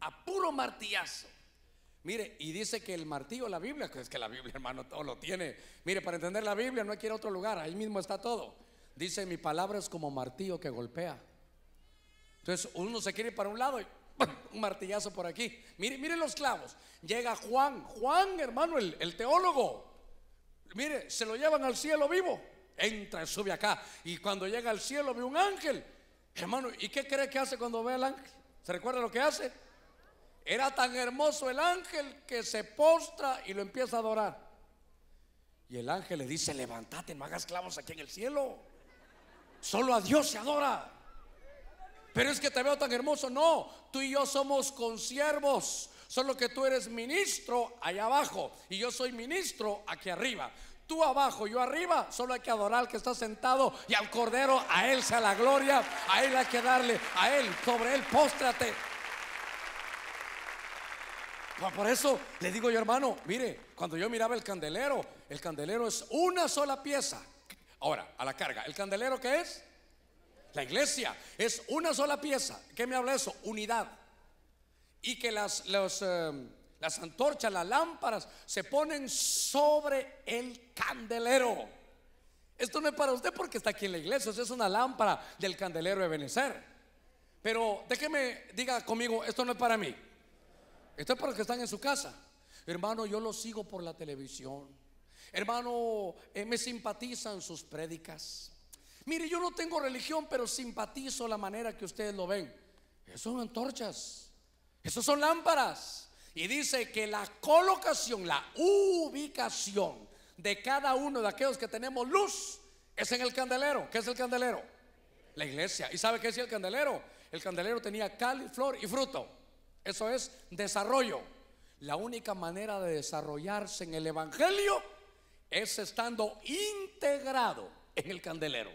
A puro martillazo. Mire, y dice que el martillo, la Biblia, que es que la Biblia, hermano, todo lo tiene. Mire, para entender la Biblia no hay que ir a otro lugar, ahí mismo está todo. Dice, mi palabra es como martillo que golpea. Entonces, uno se quiere ir para un lado y un martillazo por aquí. Mire, mire los clavos. Llega Juan, Juan, hermano, el teólogo. Mire, se lo llevan al cielo vivo entra, sube acá. Y cuando llega al cielo ve un ángel. Hermano, ¿y qué cree que hace cuando ve al ángel? ¿Se recuerda lo que hace? Era tan hermoso el ángel que se postra y lo empieza a adorar. Y el ángel le dice, levántate, no hagas clavos aquí en el cielo. Solo a Dios se adora. Pero es que te veo tan hermoso. No, tú y yo somos consiervos. Solo que tú eres ministro allá abajo y yo soy ministro aquí arriba. Tú abajo, yo arriba, solo hay que adorar al que está sentado y al Cordero, a Él sea la gloria, a Él hay que darle, a Él, sobre Él, póstrate. Por eso le digo yo, hermano, mire, cuando yo miraba el candelero, el candelero es una sola pieza. Ahora, a la carga, ¿el candelero qué es? La iglesia es una sola pieza. ¿Qué me habla eso? Unidad. Y que las, los, eh, las antorchas, las lámparas, se ponen sobre el candelero. Esto no es para usted porque está aquí en la iglesia, es una lámpara del candelero de Benecer. Pero me diga conmigo, esto no es para mí. Esto es para los que están en su casa. Hermano, yo lo sigo por la televisión. Hermano, eh, me simpatizan sus prédicas. Mire, yo no tengo religión, pero simpatizo la manera que ustedes lo ven. Esos son antorchas. Esos son lámparas. Y dice que la colocación, la ubicación de cada uno de aquellos que tenemos luz es en el candelero. ¿Qué es el candelero? La iglesia. ¿Y sabe qué es el candelero? El candelero tenía cal, flor y fruto. Eso es desarrollo. La única manera de desarrollarse en el Evangelio es estando integrado en el candelero.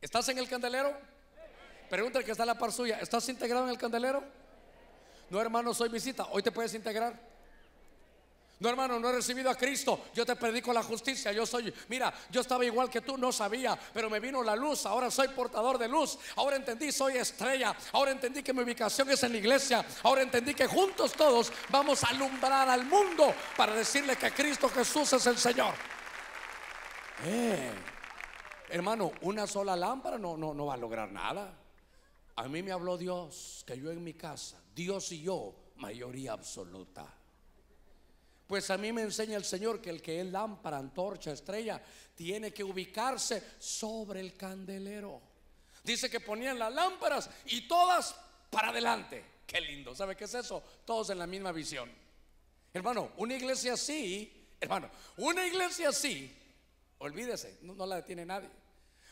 ¿Estás en el candelero? Pregunta que está la par suya. ¿Estás integrado en el candelero? No, hermano, soy visita. Hoy te puedes integrar. No, hermano, no he recibido a Cristo. Yo te predico la justicia. Yo soy, mira, yo estaba igual que tú, no sabía, pero me vino la luz. Ahora soy portador de luz. Ahora entendí, soy estrella. Ahora entendí que mi ubicación es en la iglesia. Ahora entendí que juntos todos vamos a alumbrar al mundo para decirle que Cristo Jesús es el Señor. Eh, hermano, una sola lámpara no, no, no va a lograr nada. A mí me habló Dios que yo en mi casa Dios y yo, mayoría absoluta. Pues a mí me enseña el Señor que el que es lámpara, antorcha, estrella, tiene que ubicarse sobre el candelero. Dice que ponían las lámparas y todas para adelante. Qué lindo, ¿sabe qué es eso? Todos en la misma visión. Hermano, una iglesia así, hermano, una iglesia así, olvídese, no, no la detiene nadie.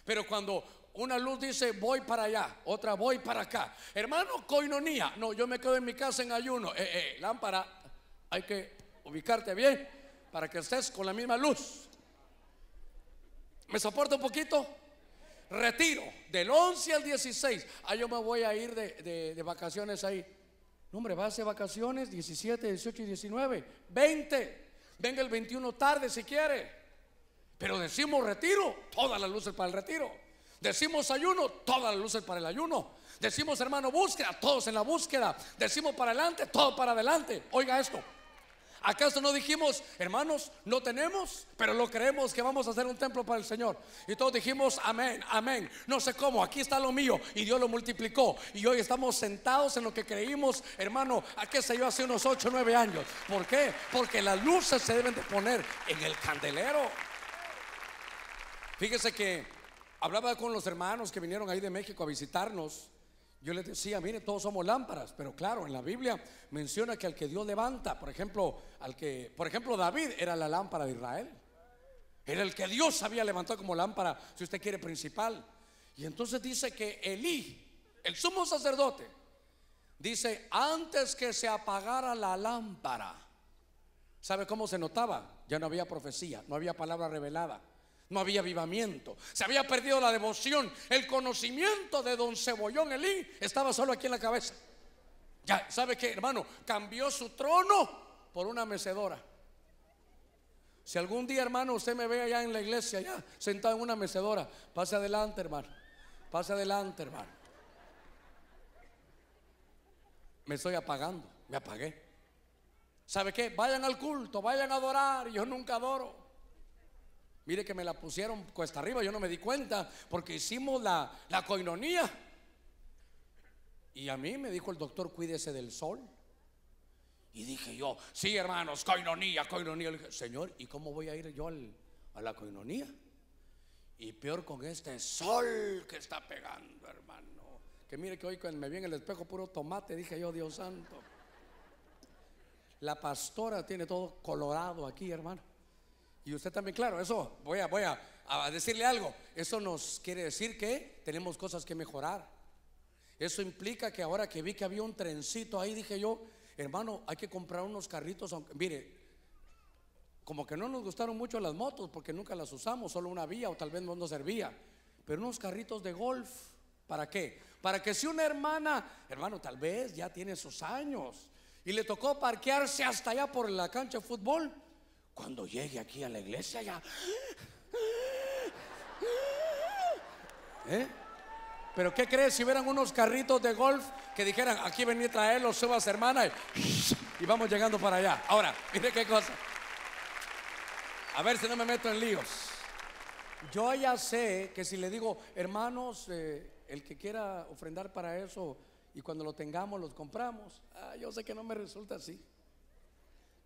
Pero cuando una luz dice, voy para allá, otra voy para acá. Hermano, coinonía. No, yo me quedo en mi casa en ayuno. Eh, eh, lámpara, hay que ubicarte bien para que estés con la misma luz. ¿Me soporta un poquito? Retiro, del 11 al 16. Ah, yo me voy a ir de, de vacaciones ahí. No, hombre, va a hacer vacaciones 17, 18 y 19. 20. Venga el 21 tarde si quiere. Pero decimos retiro. Todas las luces para el retiro. Decimos ayuno, todas las luces para el ayuno. Decimos hermano búsqueda, todos en la búsqueda. Decimos para adelante, todo para adelante. Oiga esto. ¿Acaso no dijimos, hermanos, no tenemos, pero lo creemos que vamos a hacer un templo para el Señor? Y todos dijimos, amén, amén. No sé cómo, aquí está lo mío. Y Dios lo multiplicó. Y hoy estamos sentados en lo que creímos, hermano, a qué se yo, hace unos 8 o 9 años. ¿Por qué? Porque las luces se deben de poner en el candelero. Fíjese que hablaba con los hermanos que vinieron ahí de México a visitarnos. Yo les decía, mire, todos somos lámparas, pero claro, en la Biblia menciona que al que Dios levanta, por ejemplo, al que, por ejemplo, David era la lámpara de Israel. Era el que Dios había levantado como lámpara, si usted quiere, principal. Y entonces dice que Elí, el sumo sacerdote, dice, antes que se apagara la lámpara, ¿sabe cómo se notaba? Ya no había profecía, no había palabra revelada. No había avivamiento. Se había perdido la devoción. El conocimiento de don Cebollón Elín estaba solo aquí en la cabeza. Ya, ¿sabe qué, hermano? Cambió su trono por una mecedora. Si algún día, hermano, usted me ve allá en la iglesia, ya sentado en una mecedora, pase adelante, hermano. Pase adelante, hermano. Me estoy apagando, me apagué. ¿Sabe qué? Vayan al culto, vayan a adorar. Yo nunca adoro. Mire que me la pusieron cuesta arriba, yo no me di cuenta porque hicimos la, coinonía. Y a mí me dijo el doctor, cuídese del sol. Y dije yo, sí hermanos, coinonía, coinonía. Señor, ¿y cómo voy a ir yo a la coinonía? Y peor con este sol que está pegando, hermano. Que mire que hoy me vi en el espejo puro tomate, dije yo, Dios santo. La pastora tiene todo colorado aquí, hermano. Y usted también, claro, eso voy a, voy a, decirle algo. Eso nos quiere decir que tenemos cosas que mejorar. Eso implica que ahora que vi que había un trencito ahí, dije yo, hermano, hay que comprar unos carritos. Aunque, mire, como que no nos gustaron mucho las motos porque nunca las usamos, solo una vía o tal vez no nos servía. Pero unos carritos de golf, ¿para qué? Para que si una hermana, hermano, tal vez ya tiene sus años y le tocó parquearse hasta allá por la cancha de fútbol, cuando llegue aquí a la iglesia ya... ¿Eh? Pero ¿qué crees si hubieran unos carritos de golf que dijeran, aquí venía a los subas hermana, y, vamos llegando para allá? Ahora, mire qué cosa. A ver si no me meto en líos. Yo ya sé que si le digo, hermanos, eh, el que quiera ofrendar para eso, y cuando lo tengamos los compramos, ah, yo sé que no me resulta así.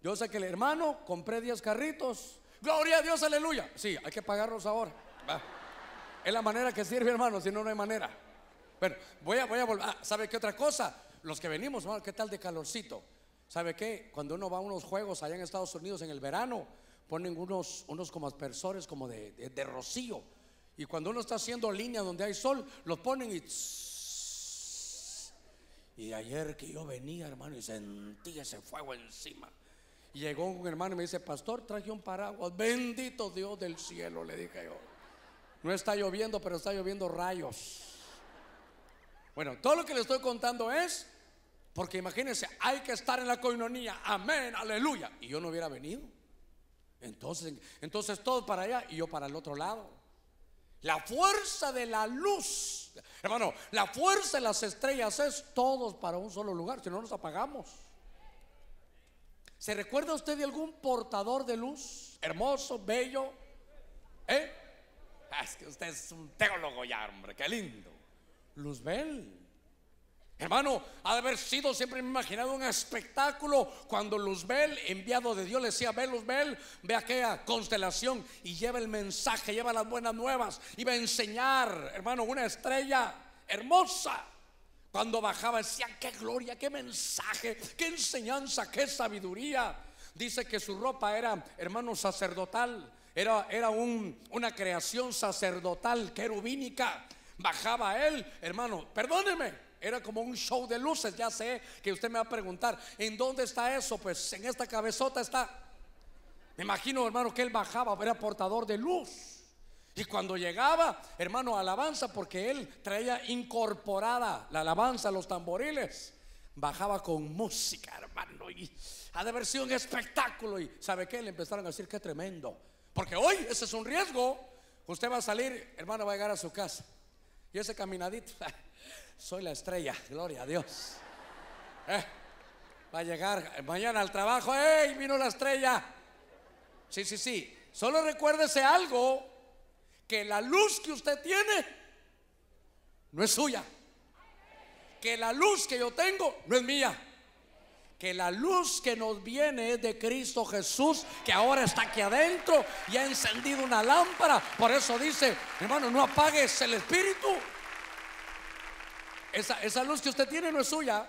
Yo sé que el hermano compré 10 carritos. Gloria a Dios, aleluya. Sí, hay que pagarlos ahora. Es la manera que sirve, hermano, si no, no hay manera. Bueno, voy a, voy a volver. Ah, ¿Sabe qué otra cosa? Los que venimos, hermano, ¿qué tal de calorcito? ¿Sabe qué? Cuando uno va a unos juegos allá en Estados Unidos en el verano, ponen unos, unos como aspersores como de, de, rocío. Y cuando uno está haciendo línea donde hay sol, los ponen y... Y ayer que yo venía, hermano, y sentí ese fuego encima llegó un hermano y me dice, pastor, traje un paraguas. Bendito Dios del cielo, le dije yo. No está lloviendo, pero está lloviendo rayos. Bueno, todo lo que le estoy contando es, porque imagínense, hay que estar en la coinonía. Amén, aleluya. Y yo no hubiera venido. Entonces, entonces todo para allá y yo para el otro lado. La fuerza de la luz, hermano, la fuerza de las estrellas es todos para un solo lugar, si no nos apagamos. ¿Se recuerda usted de algún portador de luz? Hermoso, bello. ¿Eh? Ah, es que usted es un teólogo ya, hombre, qué lindo. Luzbel. Hermano, ha de haber sido, siempre imaginado un espectáculo cuando Luzbel, enviado de Dios, le decía, ve Luzbel, ve aquella constelación y lleva el mensaje, lleva las buenas nuevas, va a enseñar, hermano, una estrella hermosa. Cuando bajaba decía, qué gloria, qué mensaje, qué enseñanza, qué sabiduría. Dice que su ropa era, hermano, sacerdotal. Era, era un, una creación sacerdotal, querubínica. Bajaba él, hermano, perdóneme, era como un show de luces, ya sé que usted me va a preguntar, ¿en dónde está eso? Pues en esta cabezota está. Me imagino, hermano, que él bajaba, era portador de luz. Y cuando llegaba, hermano, alabanza, porque él traía incorporada la alabanza, los tamboriles, bajaba con música, hermano, y ha de haber sido un espectáculo. Y ¿sabe qué? Le empezaron a decir, qué tremendo. Porque hoy ese es un riesgo. Usted va a salir, hermano, va a llegar a su casa. Y ese caminadito, *laughs* soy la estrella, gloria a Dios. Eh, va a llegar mañana al trabajo, ¡Ey! Vino la estrella. Sí, sí, sí. Solo recuérdese algo que la luz que usted tiene no es suya. Que la luz que yo tengo no es mía. Que la luz que nos viene es de Cristo Jesús, que ahora está aquí adentro y ha encendido una lámpara. Por eso dice, hermano, no apagues el espíritu. Esa, esa luz que usted tiene no es suya.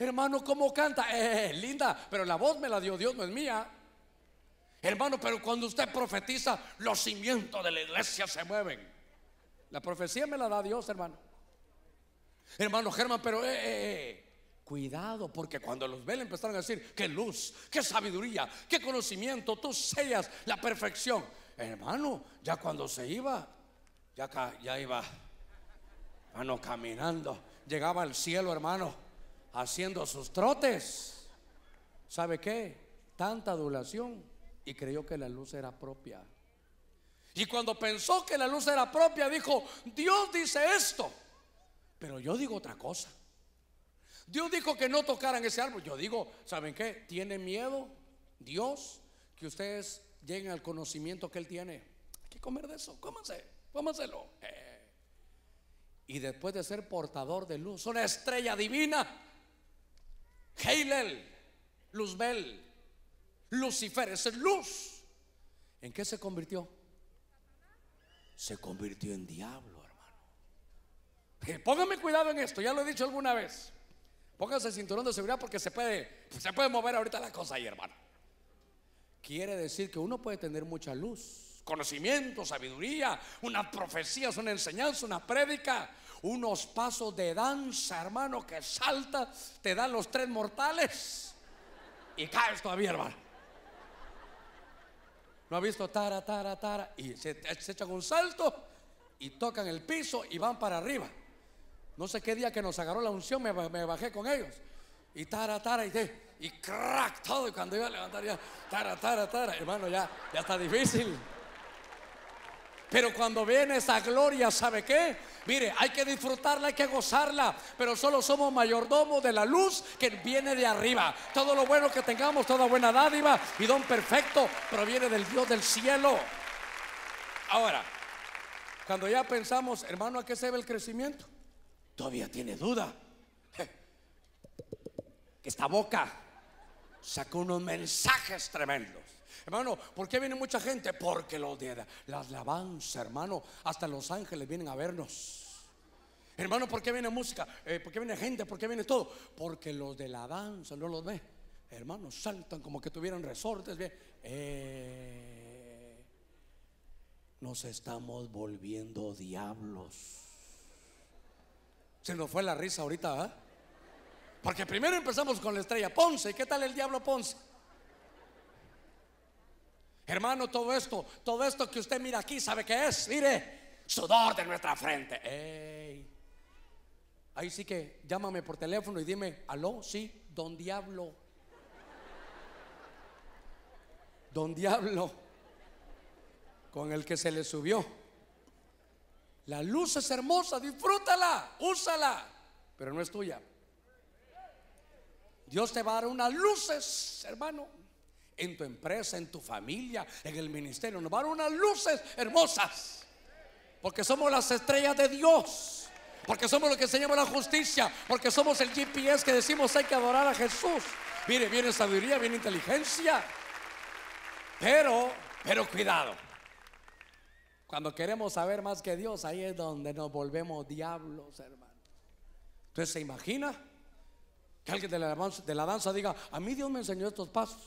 Hermano, ¿cómo canta? Eh, eh, eh linda, pero la voz me la dio Dios, no es mía. Hermano, pero cuando usted profetiza, los cimientos de la iglesia se mueven. La profecía me la da Dios, hermano. Hermano Germán, pero eh, eh, eh, cuidado, porque cuando los ven empezaron a decir, qué luz, qué sabiduría, qué conocimiento, tú sellas la perfección. Hermano, ya cuando se iba, ya, ya iba, hermano, caminando, llegaba al cielo, hermano, haciendo sus trotes. ¿Sabe qué? Tanta adulación y creyó que la luz era propia. Y cuando pensó que la luz era propia, dijo, Dios dice esto, pero yo digo otra cosa. Dios dijo que no tocaran ese árbol. Yo digo, ¿saben qué? ¿Tiene miedo Dios que ustedes lleguen al conocimiento que Él tiene? Hay que comer de eso, cómanse, cómanselo. Eh. Y después de ser portador de luz, una estrella divina, Heilel, Luzbel, Lucifer es luz. ¿En qué se convirtió? Se convirtió en diablo, hermano. Póngame cuidado en esto, ya lo he dicho alguna vez. Póngase el cinturón de seguridad porque se puede, se puede mover ahorita la cosa ahí, hermano. Quiere decir que uno puede tener mucha luz, conocimiento, sabiduría, una profecía, una enseñanza, una prédica, unos pasos de danza, hermano, que salta, te dan los tres mortales y caes todavía, hermano no ha visto tara, tara, tara, y se, echan un salto y tocan el piso y van para arriba. No sé qué día que nos agarró la unción, me, bajé con ellos. Y tara, tara, y, y crack todo. Y cuando iba a levantar ya, tara, tara, tara. Hermano, ya, ya está difícil. Pero cuando viene esa gloria, ¿sabe qué? Mire, hay que disfrutarla, hay que gozarla, pero solo somos mayordomos de la luz que viene de arriba. Todo lo bueno que tengamos, toda buena dádiva y don perfecto proviene del Dios del cielo. Ahora, cuando ya pensamos, hermano, ¿a qué se ve el crecimiento? Todavía tiene duda. esta boca sacó unos mensajes tremendos. Hermano, ¿por qué viene mucha gente? Porque los de la alabanza, hermano, hasta los ángeles vienen a vernos. Hermano, ¿por qué viene música? Eh, ¿Por qué viene gente? ¿Por qué viene todo? Porque los de la danza no los ve. Hermano, saltan como que tuvieran resortes. Eh, nos estamos volviendo diablos. Se nos fue la risa ahorita, Porque primero empezamos con la estrella Ponce. ¿Qué tal el diablo Ponce? Hermano, todo esto, todo esto que usted mira aquí, ¿sabe qué es? Mire, sudor de nuestra frente. Ey. Ahí sí que llámame por teléfono y dime, aló, sí, don diablo. Don diablo, con el que se le subió. La luz es hermosa, disfrútala, úsala, pero no es tuya. Dios te va a dar unas luces, hermano, en tu empresa, en tu familia, en el ministerio. Nos van unas luces hermosas. Porque somos las estrellas de Dios. Porque somos los que enseñamos la justicia. Porque somos el GPS que decimos hay que adorar a Jesús. Mire, viene sabiduría, viene inteligencia. Pero, pero cuidado. Cuando queremos saber más que Dios, ahí es donde nos volvemos diablos, hermanos Entonces, ¿se imagina que alguien de la danza diga, a mí Dios me enseñó estos pasos?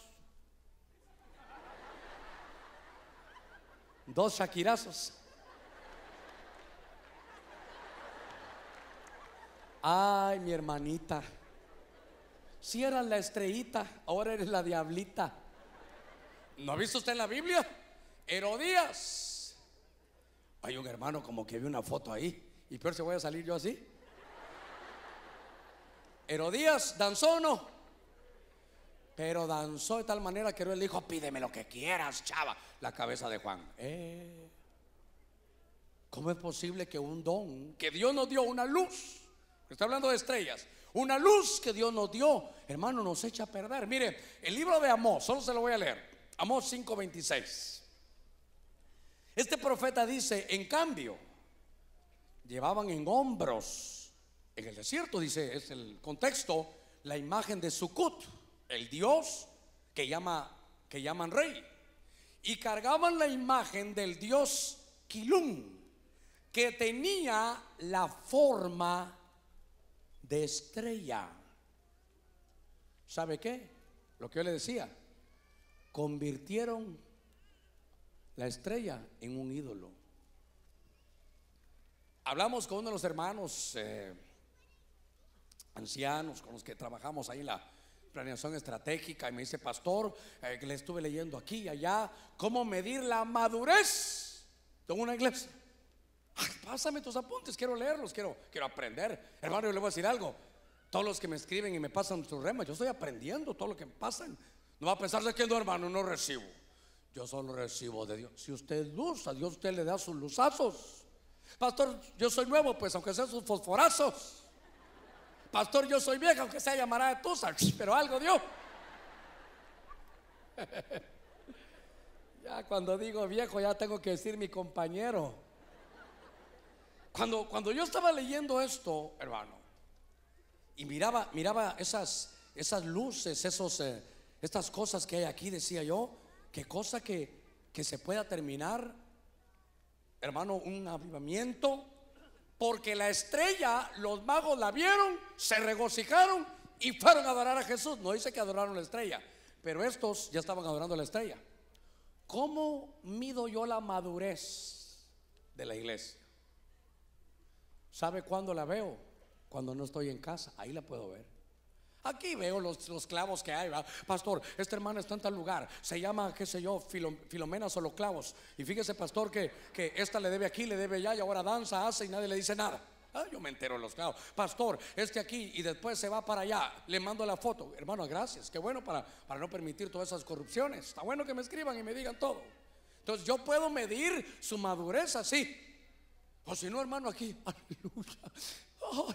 Dos shakirazos. Ay, mi hermanita. Si eras la estrellita, ahora eres la diablita. ¿No ha visto usted en la Biblia? Herodías. Hay un hermano como que vi una foto ahí. Y peor se voy a salir yo así. Herodías, no pero danzó de tal manera que él dijo, pídeme lo que quieras, chava, la cabeza de Juan. Eh, ¿Cómo es posible que un don, que Dios nos dio una luz, está hablando de estrellas, una luz que Dios nos dio, hermano, nos echa a perder? Mire, el libro de Amós, solo se lo voy a leer, Amós 5:26. Este profeta dice, en cambio, llevaban en hombros, en el desierto, dice, es el contexto, la imagen de Sucut el Dios que, llama, que llaman rey. Y cargaban la imagen del Dios Quilum. que tenía la forma de estrella. ¿Sabe qué? Lo que yo le decía, convirtieron la estrella en un ídolo. Hablamos con uno de los hermanos eh, ancianos con los que trabajamos ahí en la planeación estratégica y me dice, pastor, eh, le estuve leyendo aquí y allá, cómo medir la madurez de una iglesia. pásame tus apuntes, quiero leerlos, quiero, quiero aprender. Hermano, yo le voy a decir algo. Todos los que me escriben y me pasan sus remas, yo estoy aprendiendo todo lo que me pasan. No va a pensar que no, hermano, no recibo. Yo solo recibo de Dios. Si usted luza, a Dios usted le da sus luzazos. Pastor, yo soy nuevo, pues aunque sean sus fosforazos. Pastor, yo soy viejo aunque sea llamará Tusa, *laughs* pero algo dio. *laughs* Ya cuando digo viejo, ya tengo que decir mi compañero. Cuando, cuando yo estaba leyendo esto, hermano, y miraba, miraba esas, esas luces, esos, eh, estas cosas que hay aquí, decía yo, qué cosa que, que se pueda terminar, hermano, un avivamiento porque la estrella, los magos la vieron, se regocijaron y fueron a adorar a Jesús. No dice que adoraron la estrella, pero estos ya estaban adorando la estrella. ¿Cómo mido yo la madurez de la iglesia? ¿Sabe cuándo la veo? Cuando no estoy en casa, ahí la puedo ver. Aquí veo los, clavos que hay, ¿verdad? pastor. este Hermano está en tal lugar, se llama, qué sé yo, Filomena los clavos Y fíjese, pastor, que, que esta le debe aquí, le debe allá, y ahora danza, hace y nadie le dice nada. Ah, yo me entero los clavos. Pastor, este aquí y después se va para allá. Le mando la foto. Hermano, gracias. Qué bueno para, para no permitir todas esas corrupciones. Está bueno que me escriban y me digan todo. Entonces yo puedo medir su madurez así. O si no, hermano, aquí. *laughs* Aleluya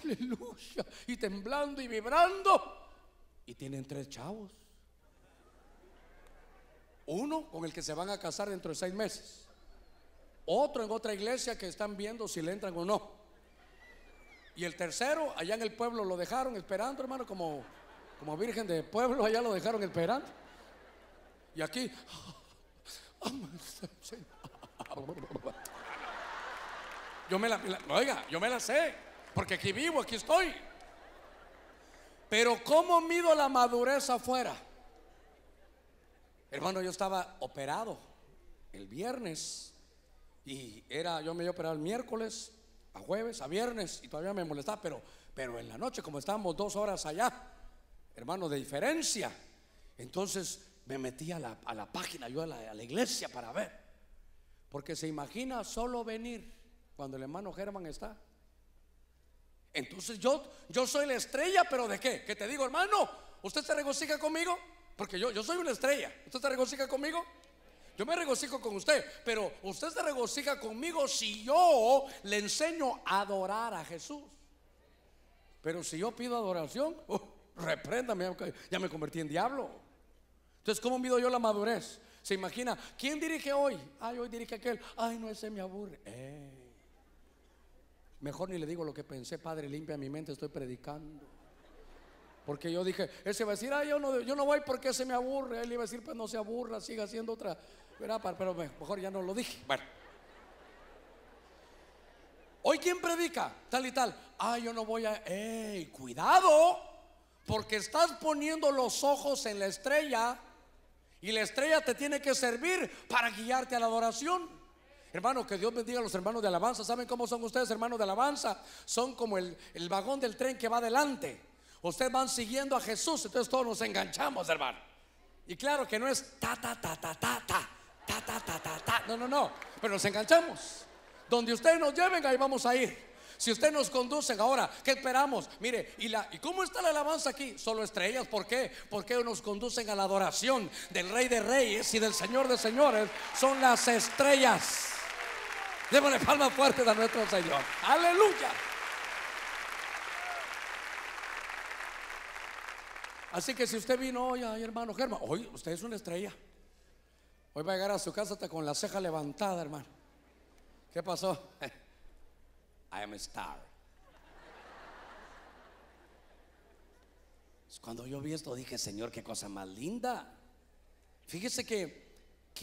aleluya, y temblando y vibrando. Y tienen tres chavos. Uno con el que se van a casar dentro de seis meses. Otro en otra iglesia que están viendo si le entran o no. Y el tercero, allá en el pueblo lo dejaron esperando, hermano, como, como virgen de pueblo, allá lo dejaron esperando. Y aquí, yo me la, oiga, yo me la sé porque aquí vivo, aquí estoy. Pero ¿cómo mido la madurez afuera? Hermano, yo estaba operado el viernes y era, yo me a operar el miércoles, a jueves, a viernes y todavía me molestaba, pero, pero en la noche, como estábamos dos horas allá, hermano, de diferencia, entonces me metí a la, página, yo a la, a la iglesia para ver. Porque se imagina solo venir cuando el hermano Germán está. Entonces yo, yo soy la estrella, pero ¿de qué? Que te digo, hermano, ¿usted se regocija conmigo? Porque yo, yo soy una estrella. ¿Usted se regocija conmigo? Yo me regocijo con usted, pero usted se regocija conmigo si yo le enseño a adorar a Jesús. Pero si yo pido adoración, *laughs* oh, repréndame, ya me convertí en diablo. Entonces, ¿cómo mido yo la madurez? Se imagina, ¿quién dirige hoy? Ay, hoy dirige aquel. Ay, no, ese me aburre. Eh. Mejor ni le digo lo que pensé, Padre, limpia mi mente, estoy predicando. Porque yo dije, ese va a decir, ah, yo no, yo no voy porque se me aburre. Él iba a decir, pues no se aburra, siga haciendo otra. pero mejor ya no lo dije. Bueno. Hoy quién predica, tal y tal. Ay, yo no voy a... ¡Ey, cuidado! Porque estás poniendo los ojos en la estrella y la estrella te tiene que servir para guiarte a la adoración. Hermano, que Dios bendiga a los hermanos de alabanza. ¿Saben cómo son ustedes, hermanos de alabanza? Son como el, vagón del tren que va adelante. Ustedes van siguiendo a Jesús, entonces todos nos enganchamos, hermano. Y claro que no es ta, ta, ta, ta, ta, ta, ta, ta, ta, ta, ta. No, no, no. Pero nos enganchamos. Donde ustedes nos lleven, ahí vamos a ir. Si ustedes nos conducen ahora, ¿qué esperamos? Mire, ¿y, la, ¿y cómo está la alabanza aquí? Solo estrellas, ¿por qué? Porque nos conducen a la adoración del Rey de Reyes y del Señor de Señores. Son las estrellas. Démosle palmas fuertes a nuestro Señor. Aleluya. Así que si usted vino hoy, hermano Germán, hoy usted es una estrella. Hoy va a llegar a su casa hasta con la ceja levantada, hermano. ¿Qué pasó? *laughs* I am a star. Cuando yo vi esto dije, Señor, qué cosa más linda. Fíjese que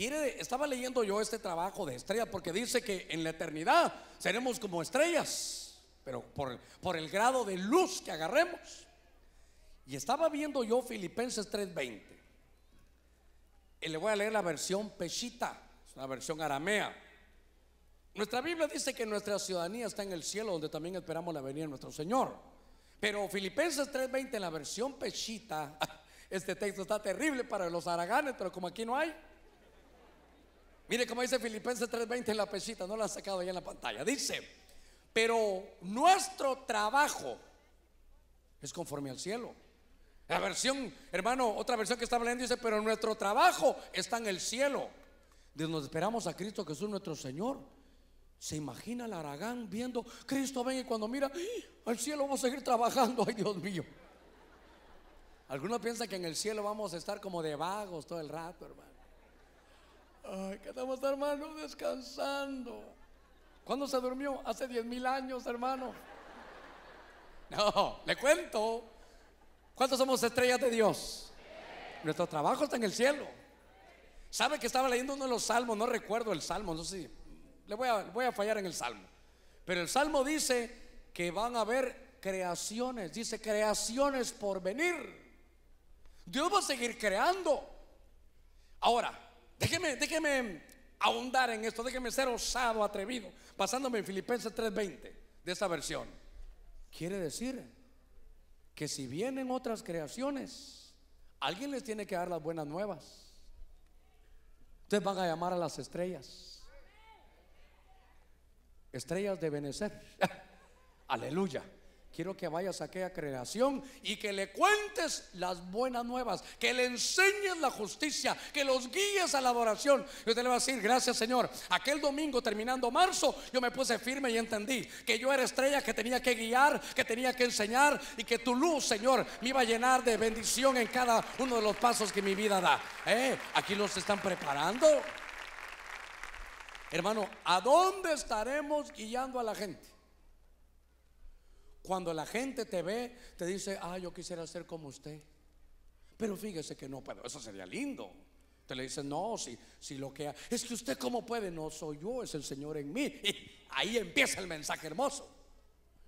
estaba leyendo yo este trabajo de estrella porque dice que en la eternidad seremos como estrellas, pero por, el grado de luz que agarremos. Y estaba viendo yo Filipenses 3:20. Y le voy a leer la versión peshita, es una versión aramea. Nuestra Biblia dice que nuestra ciudadanía está en el cielo, donde también esperamos la venida de nuestro Señor. Pero Filipenses 3:20 en la versión peshita, *laughs* este texto está terrible para los araganes, pero como aquí no hay, Mire como dice Filipenses 3:20 en la pesita, no la ha sacado ya en la pantalla. Dice, pero nuestro trabajo es conforme al cielo. La versión, hermano, otra versión que está leyendo, dice, pero nuestro trabajo está en el cielo. De nos esperamos a Cristo que es nuestro Señor. Se imagina el Aragán viendo, Cristo ven y cuando mira, ¡ah! al cielo vamos a seguir trabajando, *laughs* ay Dios mío. Algunos piensan que en el cielo vamos a estar como de vagos todo el rato, hermano. Ay, que estamos, hermano, descansando. ¿Cuándo se durmió? Hace 10 mil años, hermano. No, le cuento. ¿Cuántos somos estrellas de Dios? Nuestro trabajo está en el cielo. ¿Sabe que estaba leyendo uno de los salmos? No recuerdo el salmo, no sé. Le voy voy a fallar en el salmo. Pero el salmo dice que van a haber creaciones. Dice creaciones por venir. Dios va a seguir creando. Ahora, Déjeme, déjeme ahondar en esto, déjeme ser osado, atrevido, Pasándome en Filipenses 3:20 de esa versión. Quiere decir que si vienen otras creaciones, alguien les tiene que dar las buenas nuevas. Ustedes van a llamar a las estrellas. Estrellas de Benecer. *laughs* Aleluya. Quiero que vayas a aquella creación y que le cuentes las buenas nuevas, que le enseñes la justicia, que los guíes a la adoración. Y usted le va a decir, gracias Señor. Aquel domingo terminando marzo, yo me puse firme y entendí que yo era estrella que tenía que guiar, que tenía que enseñar y que tu luz, Señor, me iba a llenar de bendición en cada uno de los pasos que mi vida da. ¿Eh? Aquí los están preparando. Hermano, ¿a dónde estaremos guiando a la gente? Cuando la gente te ve, te dice, ah, yo quisiera ser como usted. Pero fíjese que no puedo, eso sería lindo. Te le dicen, no, si, si lo que... es que usted cómo puede, no soy yo, es el Señor en mí. Y *laughs* ahí empieza el mensaje hermoso.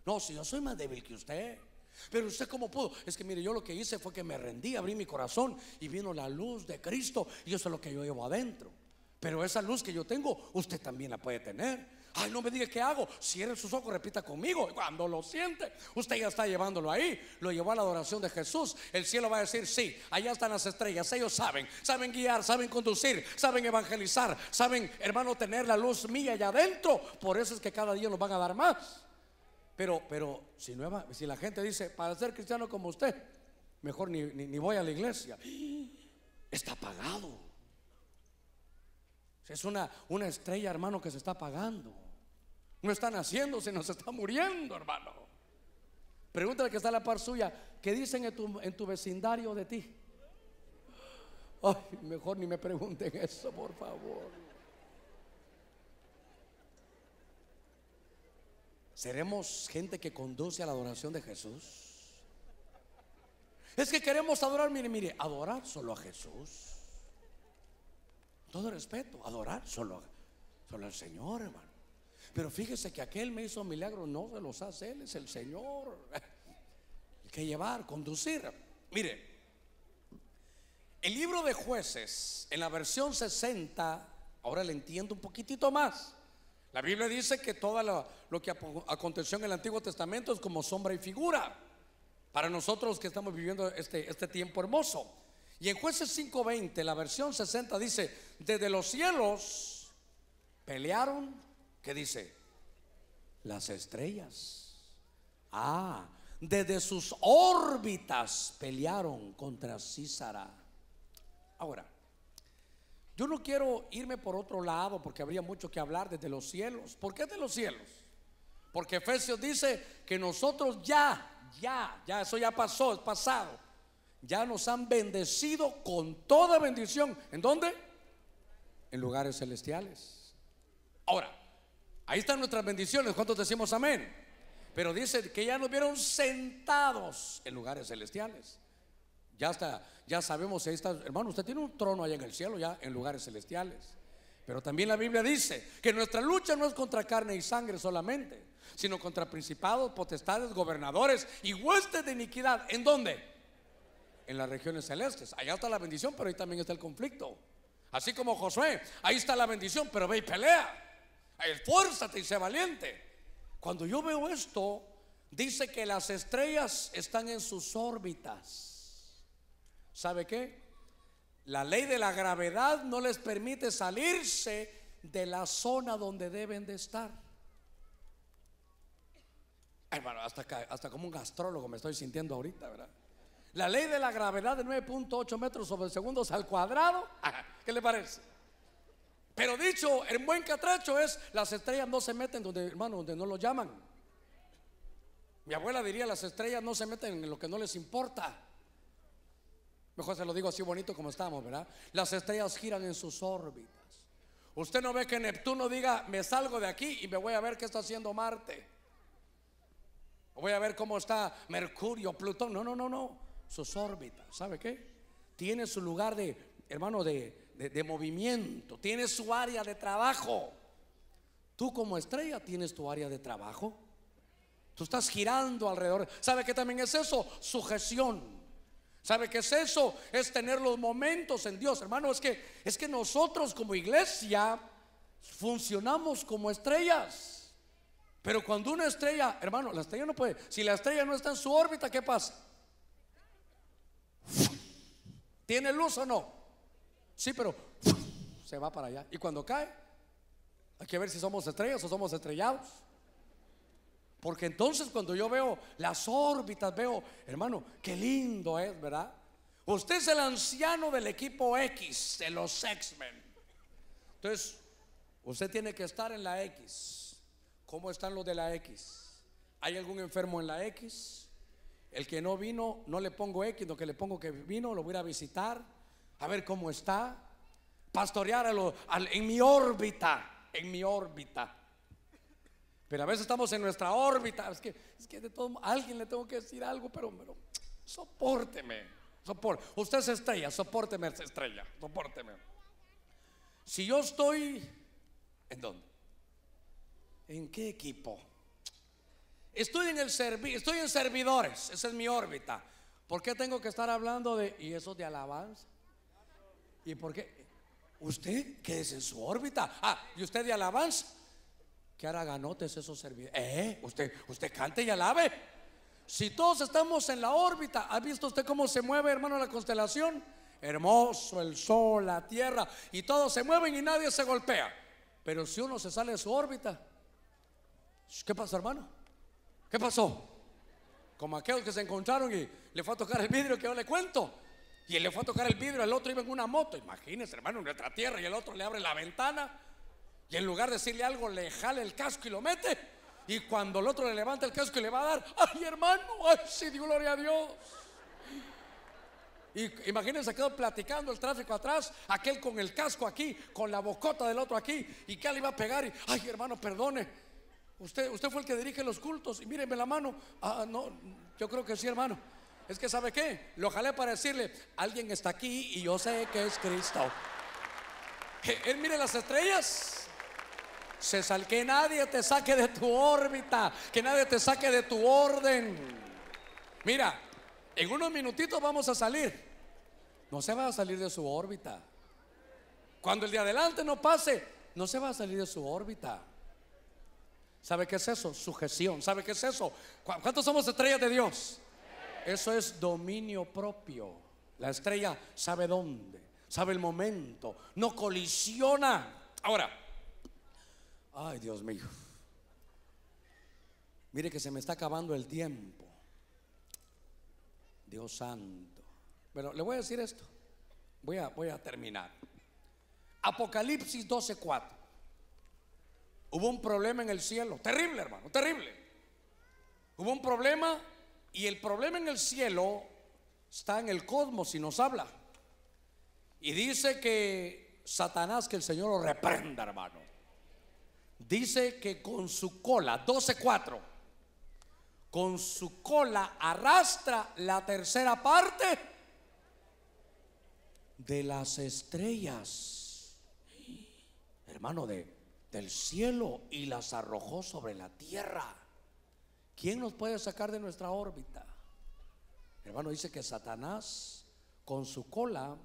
No, si yo soy más débil que usted. Pero usted cómo pudo. Es que mire, yo lo que hice fue que me rendí, abrí mi corazón y vino la luz de Cristo y eso es lo que yo llevo adentro. Pero esa luz que yo tengo, usted también la puede tener. Ay, no me diga qué hago. Cierre sus ojos, repita conmigo. Cuando lo siente, usted ya está llevándolo ahí. Lo llevó a la adoración de Jesús. El cielo va a decir, sí, allá están las estrellas. Ellos saben, saben guiar, saben conducir, saben evangelizar, saben, hermano, tener la luz mía allá adentro. Por eso es que cada día nos van a dar más. Pero, pero, si, la gente dice, para ser cristiano como usted, mejor ni, voy a la iglesia. Está pagado. Es una, una estrella, hermano, que se está pagando. No está naciendo, se nos está muriendo, hermano. Pregúntale que está la par suya, ¿qué dicen en tu, vecindario de ti? Ay, mejor ni me pregunten eso, por favor. ¿Seremos gente que conduce a la adoración de Jesús? Es que queremos adorar, mire, mire, adorar solo a Jesús. Todo respeto, adorar solo, solo al Señor, hermano. Pero fíjese que aquel me hizo milagro, no se los hace él, es el Señor. que llevar, conducir. Mire, el libro de jueces, en la versión 60, ahora le entiendo un poquitito más. La Biblia dice que todo lo, que aconteció en el Antiguo Testamento es como sombra y figura para nosotros que estamos viviendo este, este tiempo hermoso. Y en jueces 5.20, la versión 60 dice, desde los cielos pelearon ¿Qué dice? Las estrellas. Ah, desde sus órbitas pelearon contra Císara. Ahora, yo no quiero irme por otro lado porque habría mucho que hablar desde los cielos. ¿Por qué de los cielos? Porque Efesios dice que nosotros ya, ya, ya, eso ya pasó, es pasado. Ya nos han bendecido con toda bendición. ¿En dónde? En lugares celestiales. Ahora, Ahí están nuestras bendiciones. ¿Cuántos decimos amén? Pero dice que ya nos vieron sentados en lugares celestiales. Ya está, ya sabemos, hermano, usted tiene un trono allá en el cielo, ya en lugares celestiales. Pero también la Biblia dice que nuestra lucha no es contra carne y sangre solamente, sino contra principados, potestades, gobernadores y huestes de iniquidad. ¿En dónde? En las regiones celestes. Allá está la bendición, pero ahí también está el conflicto. Así como Josué, ahí está la bendición, pero ve y pelea. Esfuérzate y sé valiente. Cuando yo veo esto, dice que las estrellas están en sus órbitas. ¿Sabe qué? La ley de la gravedad no les permite salirse de la zona donde deben de estar. Hermano, hasta, hasta como un gastrólogo me estoy sintiendo ahorita, ¿verdad? La ley de la gravedad de 9.8 metros sobre segundos al cuadrado, *laughs* ¿qué le parece? Pero dicho el buen catracho es, las estrellas no se meten donde, hermano, donde no lo llaman. Mi abuela diría, las estrellas no se meten en lo que no les importa. Mejor se lo digo así bonito como estamos, ¿verdad? Las estrellas giran en sus órbitas. Usted no ve que Neptuno diga, me salgo de aquí y me voy a ver qué está haciendo Marte. Voy a ver cómo está Mercurio, Plutón. No, no, no, no. Sus órbitas, ¿sabe qué? Tiene su lugar de, hermano, de, de, movimiento, tiene su área de trabajo. Tú como estrella tienes tu área de trabajo. Tú estás girando alrededor. ¿Sabe Que también es eso? Sujeción. ¿Sabe qué es eso? Es tener los momentos en Dios, hermano. Es que, es que nosotros como iglesia funcionamos como estrellas. Pero cuando una estrella, hermano, la estrella no puede. Si la estrella no está en su órbita, ¿qué pasa? ¿Tiene luz o no? Sí, pero se va para allá. Y cuando cae, hay que ver si somos estrellas o somos estrellados. Porque entonces cuando yo veo las órbitas, veo, hermano, qué lindo es, ¿verdad? Usted es el anciano del equipo X, de los X-Men. Entonces, usted tiene que estar en la X. ¿Cómo están los de la X? ¿Hay algún enfermo en la X? El que no vino, no le pongo X, lo que le pongo que vino, lo voy a visitar a ver cómo está, pastorear en mi órbita, en mi órbita. Pero a veces estamos en nuestra órbita. Es que, es que de todo, alguien le tengo que decir algo, pero, pero sopórteme. usted es estrella, sopórteme, es estrella, sopórteme. Si yo estoy, ¿en dónde? ¿En qué equipo? Estoy en el servicio estoy en servidores, esa es mi órbita. ¿Por qué tengo que estar hablando de y eso de alabanza? ¿Y por qué? ¿Usted qué es en su órbita? Ah, ¿y usted de alabanza? ¿Qué hará ganotes esos servidores? ¿Eh? ¿Usted, usted cante y alabe. Si todos estamos en la órbita, ¿ha visto usted cómo se mueve, hermano, la constelación? Hermoso el sol, la tierra, y todos se mueven y nadie se golpea. Pero si uno se sale de su órbita, ¿qué pasa, hermano? ¿Qué pasó? Como aquellos que se encontraron y le fue a tocar el vidrio que yo le cuento. Y él le fue a tocar el vidrio, el otro iba en una moto. Imagínense, hermano, en nuestra tierra. Y el otro le abre la ventana. Y en lugar de decirle algo, le jale el casco y lo mete. Y cuando el otro le levanta el casco y le va a dar, ¡ay, hermano! ¡Ay, sí, gloria a Dios! Y imagínense, quedó platicando el tráfico atrás, aquel con el casco aquí, con la bocota del otro aquí, y que le iba a pegar, ay hermano, perdone, usted, usted fue el que dirige los cultos, y míreme la mano, ah, no, yo creo que sí, hermano. Es que sabe qué, lo jalé para decirle, alguien está aquí y yo sé que es Cristo. Él mire las estrellas. César, que nadie te saque de tu órbita, que nadie te saque de tu orden. Mira, en unos minutitos vamos a salir. No se va a salir de su órbita. Cuando el de adelante no pase, no se va a salir de su órbita. ¿Sabe qué es eso? Sujeción. ¿Sabe qué es eso? ¿Cuántos somos estrellas de Dios? Eso es dominio propio. La estrella sabe dónde, sabe el momento, no colisiona. Ahora, ay Dios mío, mire que se me está acabando el tiempo. Dios santo. Pero le voy a decir esto, voy a, voy a terminar. Apocalipsis 12:4. Hubo un problema en el cielo, terrible hermano, terrible. Hubo un problema y el problema en el cielo está en el cosmos y nos habla. Y dice que Satanás, que el Señor lo reprenda, hermano. Dice que con su cola, 12.4, con su cola arrastra la tercera parte de las estrellas, hermano, de, del cielo y las arrojó sobre la tierra. ¿Quién nos puede sacar de nuestra órbita? hermano dice que Satanás con su cola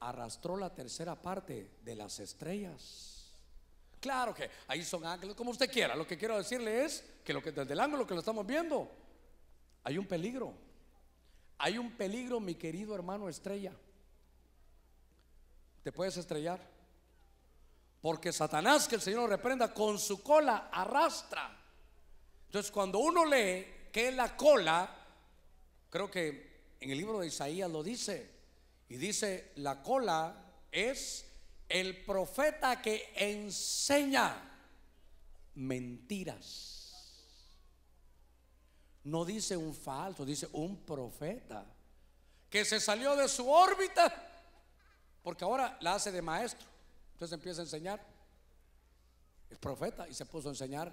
arrastró la tercera parte de las estrellas. Claro que ahí son ángeles, como usted quiera. Lo que quiero decirle es que, lo que desde el ángulo que lo estamos viendo, hay un peligro. Hay un peligro, mi querido hermano estrella. Te puedes estrellar. Porque Satanás, que el Señor reprenda, con su cola arrastra entonces, cuando uno lee que la cola, creo que en el libro de Isaías lo dice, y dice, la cola es el profeta que enseña mentiras. No dice un falso, dice un profeta que se salió de su órbita porque ahora la hace de maestro. Entonces empieza a enseñar. El profeta y se puso a enseñar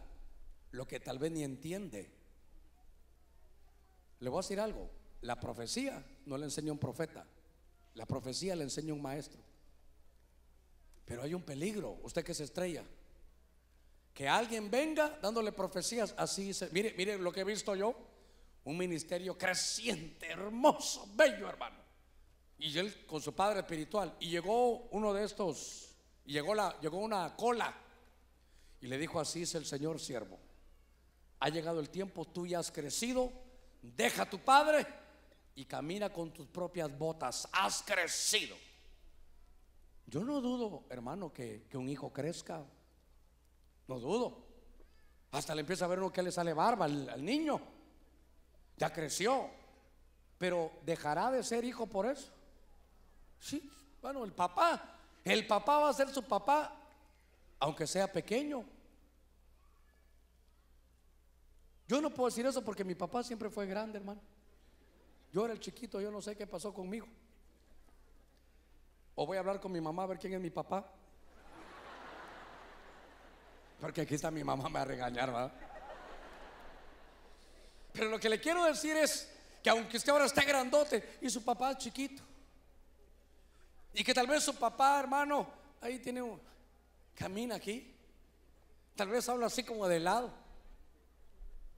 lo que tal vez ni entiende. Le voy a decir algo, la profecía no le enseña un profeta, la profecía le enseña un maestro. Pero hay un peligro, usted que se estrella, que alguien venga dándole profecías así. dice mire, mire lo que he visto yo, un ministerio creciente, hermoso, bello hermano. Y él con su padre espiritual. Y llegó uno de estos, y llegó, la, llegó una cola y le dijo, así es el Señor siervo ha llegado el tiempo, tú ya has crecido, deja a tu padre y camina con tus propias botas, has crecido. Yo no dudo, hermano, que, que un hijo crezca, no dudo. Hasta le empieza a ver uno que le sale barba al, al niño, ya creció, pero dejará de ser hijo por eso. Sí, bueno, el papá, el papá va a ser su papá, aunque sea pequeño, Yo no puedo decir eso porque mi papá siempre fue grande, hermano. Yo era el chiquito, yo no sé qué pasó conmigo. O voy a hablar con mi mamá a ver quién es mi papá. Porque aquí está mi mamá, me va a regañar, ¿verdad? Pero lo que le quiero decir es que aunque usted ahora está grandote y su papá es chiquito, y que tal vez su papá, hermano, ahí tiene un, camina aquí, tal vez habla así como de lado,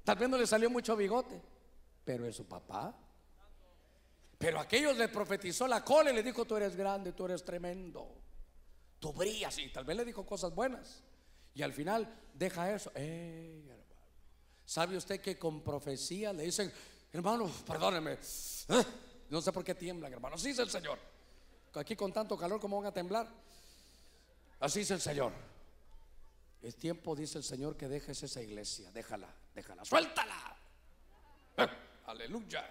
Tal vez no le salió mucho bigote, pero es su papá. Pero aquellos le profetizó la cola y le dijo, tú eres grande, tú eres tremendo, tú brillas. Y tal vez le dijo cosas buenas. Y al final deja eso. ¿Sabe usted que con profecía le dicen, hermano, perdóneme, ¿eh? no sé por qué tiemblan, hermano. Así es el Señor. Aquí con tanto calor, ¿cómo van a temblar? Así es el Señor. Es tiempo, dice el Señor, que dejes esa iglesia. Déjala, déjala, suéltala. *laughs* Ah, aleluya.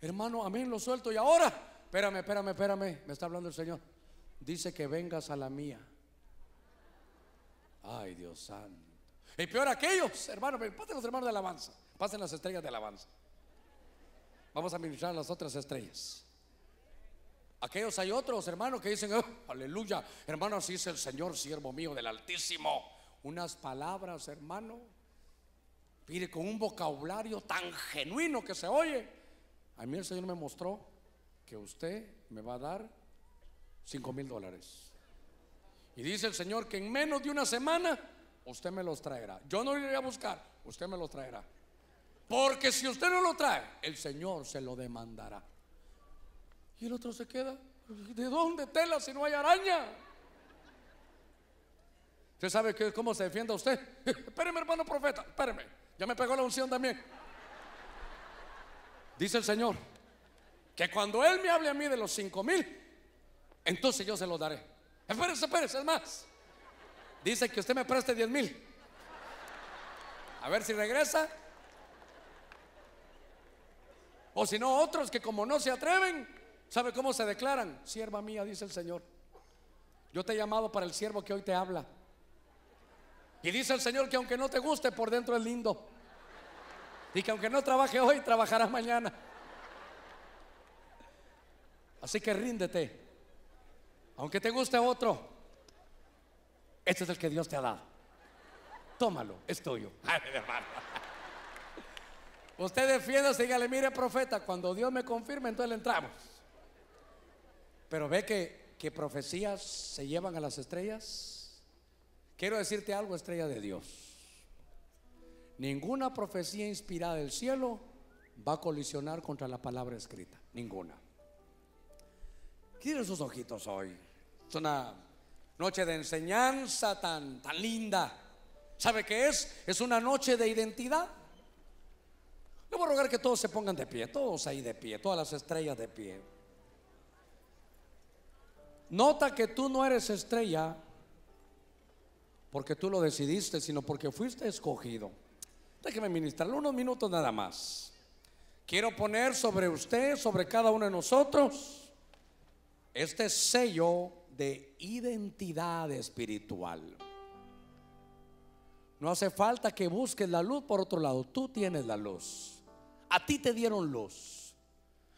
Hermano, mí lo suelto. Y ahora, espérame, espérame, espérame. Me está hablando el Señor. Dice que vengas a la mía. Ay, Dios santo. Y peor aquellos, hermano, pasen los hermanos de alabanza. Pasen las estrellas de alabanza. Vamos a ministrar las otras estrellas. Aquellos hay otros, hermanos, que dicen, oh, aleluya, hermano, así es el Señor, siervo mío del Altísimo. Unas palabras, hermano, mire, con un vocabulario tan genuino que se oye. A mí el Señor me mostró que usted me va a dar cinco mil dólares. Y dice el Señor que en menos de una semana usted me los traerá. Yo no iré a buscar, usted me los traerá. Porque si usted no lo trae, el Señor se lo demandará. Y el otro se queda, ¿de dónde tela si no hay araña? ¿Usted sabe que, cómo se defiende usted? *laughs* espéreme, hermano profeta, espéreme. Ya me pegó la unción también. Dice el Señor, que cuando Él me hable a mí de los cinco mil, entonces yo se los daré. Espérese, espérese, es más. Dice que usted me preste diez mil. A ver si regresa. O si no, otros que como no se atreven, ¿Sabe cómo se declaran? Sierva mía, dice el Señor. Yo te he llamado para el siervo que hoy te habla. Y dice el Señor que aunque no te guste, por dentro es lindo. Y que aunque no trabaje hoy, Trabajará mañana. Así que ríndete. Aunque te guste otro, este es el que Dios te ha dado. Tómalo, es tuyo. *laughs* Usted defienda, dígale, mire profeta, cuando Dios me confirme, entonces le entramos. Pero ve que, profecías se llevan a las estrellas. Quiero decirte algo, estrella de Dios. Ninguna profecía inspirada del cielo va a colisionar contra la palabra escrita. Ninguna. tienen sus ojitos hoy. Es una noche de enseñanza tan, tan linda. ¿Sabe qué es? Es una noche de identidad. Le voy a rogar que todos se pongan de pie, todos ahí de pie, todas las estrellas de pie. Nota que tú no eres estrella porque tú lo decidiste, sino porque fuiste escogido. Déjeme ministrarle unos minutos nada más. Quiero poner sobre usted, sobre cada uno de nosotros, este sello de identidad espiritual. No hace falta que busques la luz por otro lado, tú tienes la luz. A ti te dieron luz.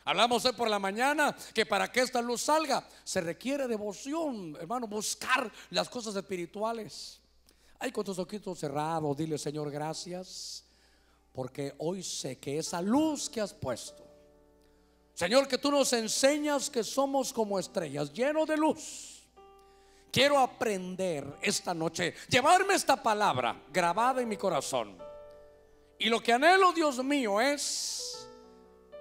Hablamos hoy por la mañana que para que esta luz salga se requiere devoción, hermano, buscar las cosas espirituales. Hay con tus ojitos cerrados, dile Señor, gracias, porque hoy sé que esa luz que has puesto, Señor, que tú nos enseñas que somos como estrellas, llenos de luz. Quiero aprender esta noche, llevarme esta palabra grabada en mi corazón. Y lo que anhelo, Dios mío, es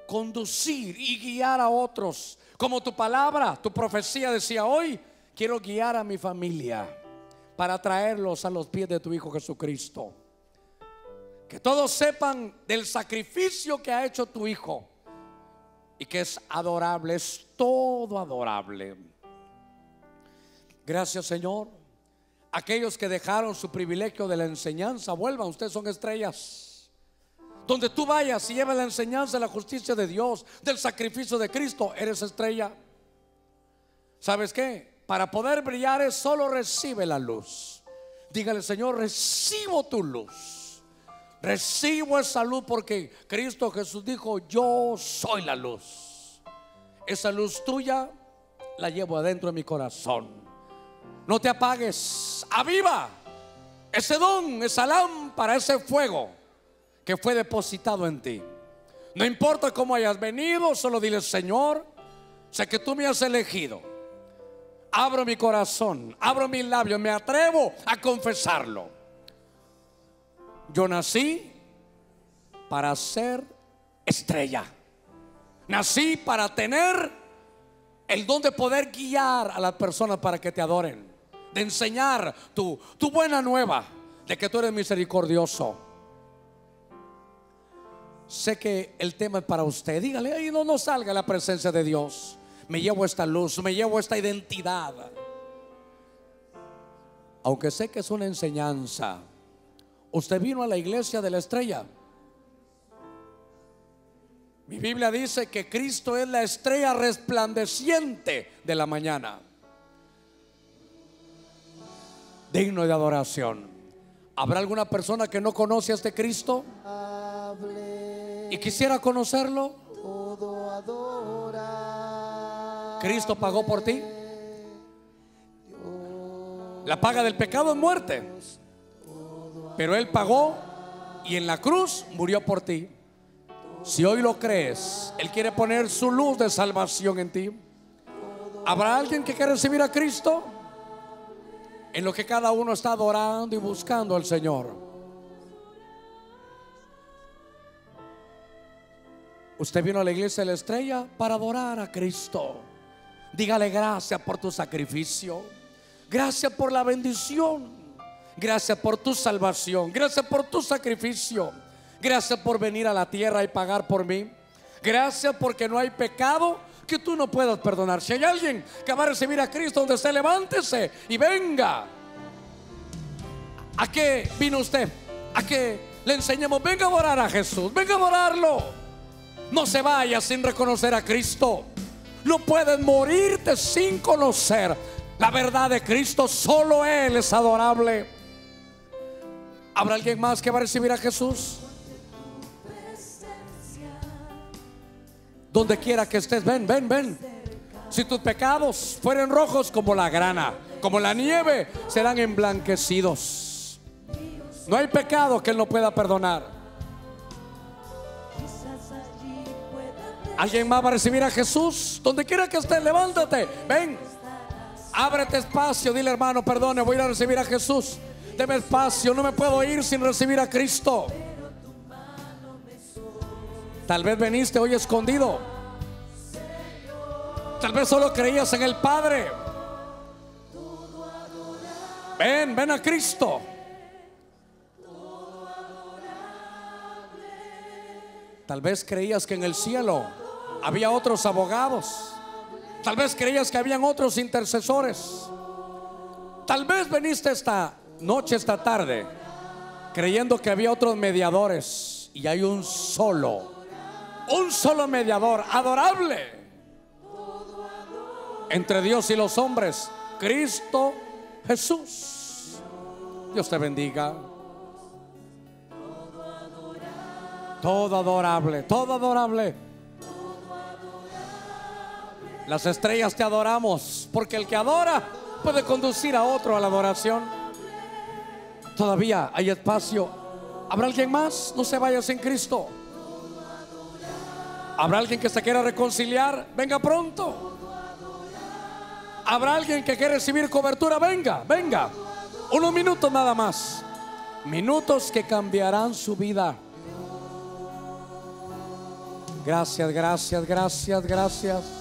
conducir y guiar a otros. Como tu palabra, tu profecía decía hoy, quiero guiar a mi familia para traerlos a los pies de tu Hijo Jesucristo. Que todos sepan del sacrificio que ha hecho tu Hijo y que es adorable, es todo adorable. Gracias Señor. Aquellos que dejaron su privilegio de la enseñanza, vuelvan, ustedes son estrellas donde tú vayas y lleves la enseñanza de la justicia de Dios, del sacrificio de Cristo, eres estrella. ¿Sabes qué? Para poder brillar es solo recibe la luz. Dígale, Señor, recibo tu luz. Recibo esa luz porque Cristo Jesús dijo, yo soy la luz. Esa luz tuya la llevo adentro de mi corazón. No te apagues, aviva ese don, esa lámpara, ese fuego que fue depositado en ti. No importa cómo hayas venido, solo dile, Señor, sé que tú me has elegido. Abro mi corazón, abro mis labios, me atrevo a confesarlo. Yo nací para ser estrella. Nací para tener el don de poder guiar a las personas para que te adoren. De enseñar tu, tu buena nueva de que tú eres misericordioso Sé que el tema es para usted. Dígale, ahí no, no salga la presencia de Dios. Me llevo esta luz, me llevo esta identidad. Aunque sé que es una enseñanza. Usted vino a la iglesia de la estrella. Mi Biblia dice que Cristo es la estrella resplandeciente de la mañana. Digno de adoración. ¿Habrá alguna persona que no conoce a este Cristo? y quisiera conocerlo, Cristo pagó por ti. La paga del pecado es muerte, pero Él pagó y en la cruz murió por ti. Si hoy lo crees, Él quiere poner su luz de salvación en ti. ¿Habrá alguien que quiera recibir a Cristo? En lo que cada uno está adorando y buscando al Señor. Usted vino a la iglesia de la estrella para adorar a Cristo. Dígale gracias por tu sacrificio. Gracias por la bendición. Gracias por tu salvación. Gracias por tu sacrificio. Gracias por venir a la tierra y pagar por mí. Gracias porque no hay pecado que tú no puedas perdonar. Si hay alguien que va a recibir a Cristo donde se levántese y venga. ¿A qué vino usted? ¿A qué le enseñamos? Venga a adorar a Jesús. Venga a adorarlo no se vaya sin reconocer a Cristo. No puedes morirte sin conocer la verdad de Cristo. Solo Él es adorable. ¿Habrá alguien más que va a recibir a Jesús? Donde quiera que estés, ven, ven, ven. Si tus pecados fueren rojos como la grana, como la nieve, serán emblanquecidos. No hay pecado que Él no pueda perdonar. ¿Alguien más va a recibir a Jesús? Donde quiera que esté, levántate. Ven. Ábrete espacio. Dile, hermano, perdone, voy a a recibir a Jesús. Deme espacio. No me puedo ir sin recibir a Cristo. Tal vez veniste hoy escondido. Tal vez solo creías en el Padre. Ven, ven a Cristo. Tal vez creías que en el cielo había otros abogados. Tal vez creías que habían otros intercesores. Tal vez veniste esta noche, esta tarde, creyendo que había otros mediadores. Y hay un solo, un solo mediador, adorable, entre Dios y los hombres, Cristo Jesús. Dios te bendiga. Todo adorable, todo adorable las estrellas te adoramos, porque el que adora puede conducir a otro a la adoración. Todavía hay espacio. ¿Habrá alguien más? No se vayas en Cristo. ¿Habrá alguien que se quiera reconciliar? Venga pronto. ¿Habrá alguien que quiera recibir cobertura? Venga, venga. Unos minutos nada más. Minutos que cambiarán su vida. Gracias, gracias, gracias, gracias.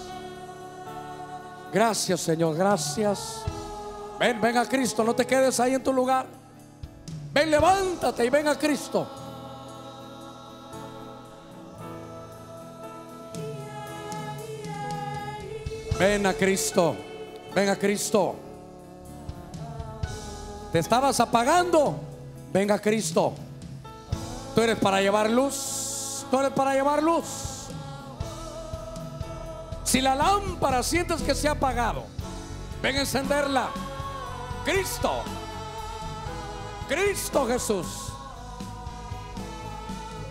Gracias, Señor, gracias. Ven, ven a Cristo, no te quedes ahí en tu lugar. Ven, levántate y ven a Cristo. Ven a Cristo, ven a Cristo. Te estabas apagando, ven a Cristo. Tú eres para llevar luz, tú eres para llevar luz. Si la lámpara sientes que se ha apagado, ven a encenderla. Cristo, Cristo Jesús,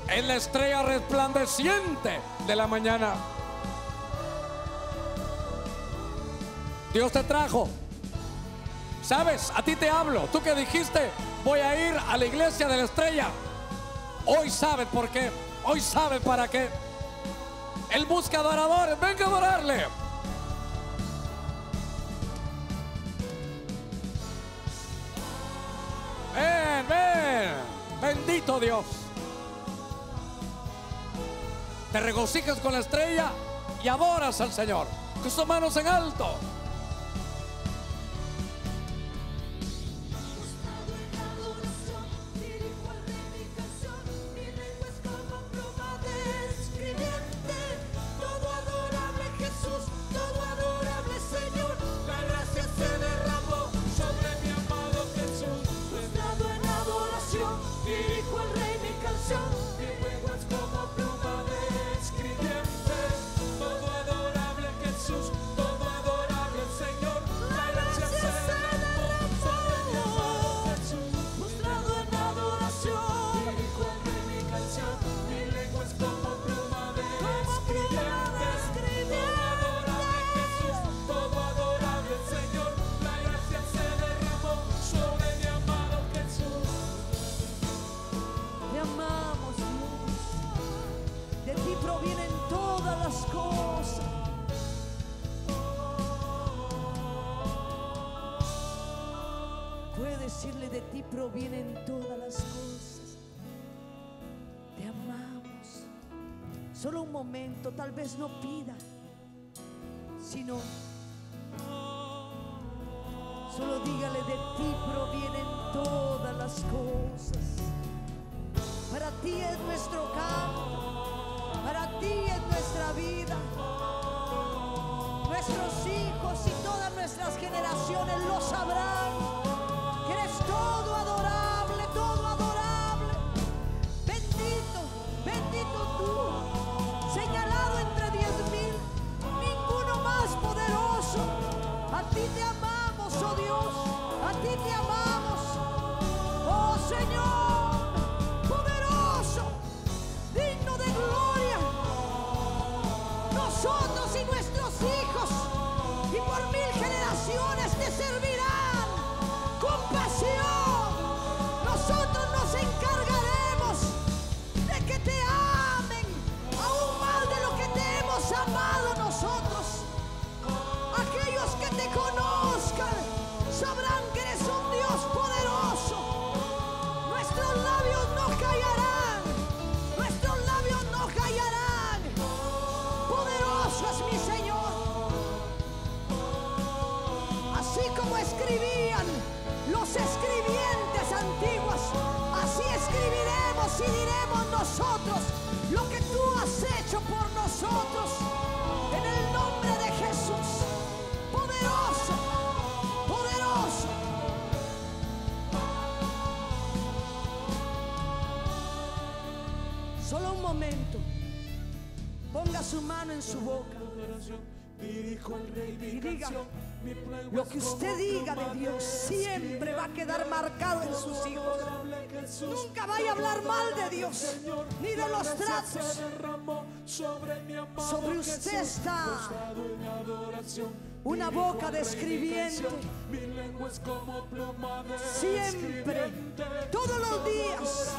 En la estrella resplandeciente de la mañana. Dios te trajo. Sabes, a ti te hablo. Tú que dijiste, voy a ir a la iglesia de la estrella. Hoy sabes por qué. Hoy sabes para qué. Él busca adoradores, venga a adorarle. Ven, ven. Bendito Dios. Te regocijas con la estrella y adoras al Señor. sus manos en alto. there is no peace. vaya a hablar mal de Dios, ni de los tratos. Sobre usted está una boca describiente. Siempre, todos los días,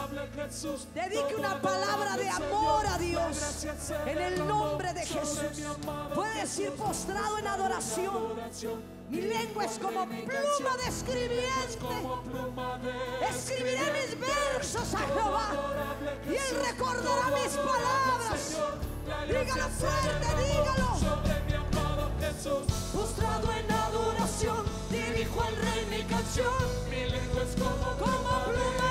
dedique una palabra de amor a Dios en el nombre de Jesús. Puede decir postrado en adoración. Mi lengua es como pluma de escribiente. Escribiré mis versos a Jehová y él recordará mis palabras. Dígalo fuerte, dígalo. Postrado en adoración, dirijo al rey mi canción. Mi lengua es como pluma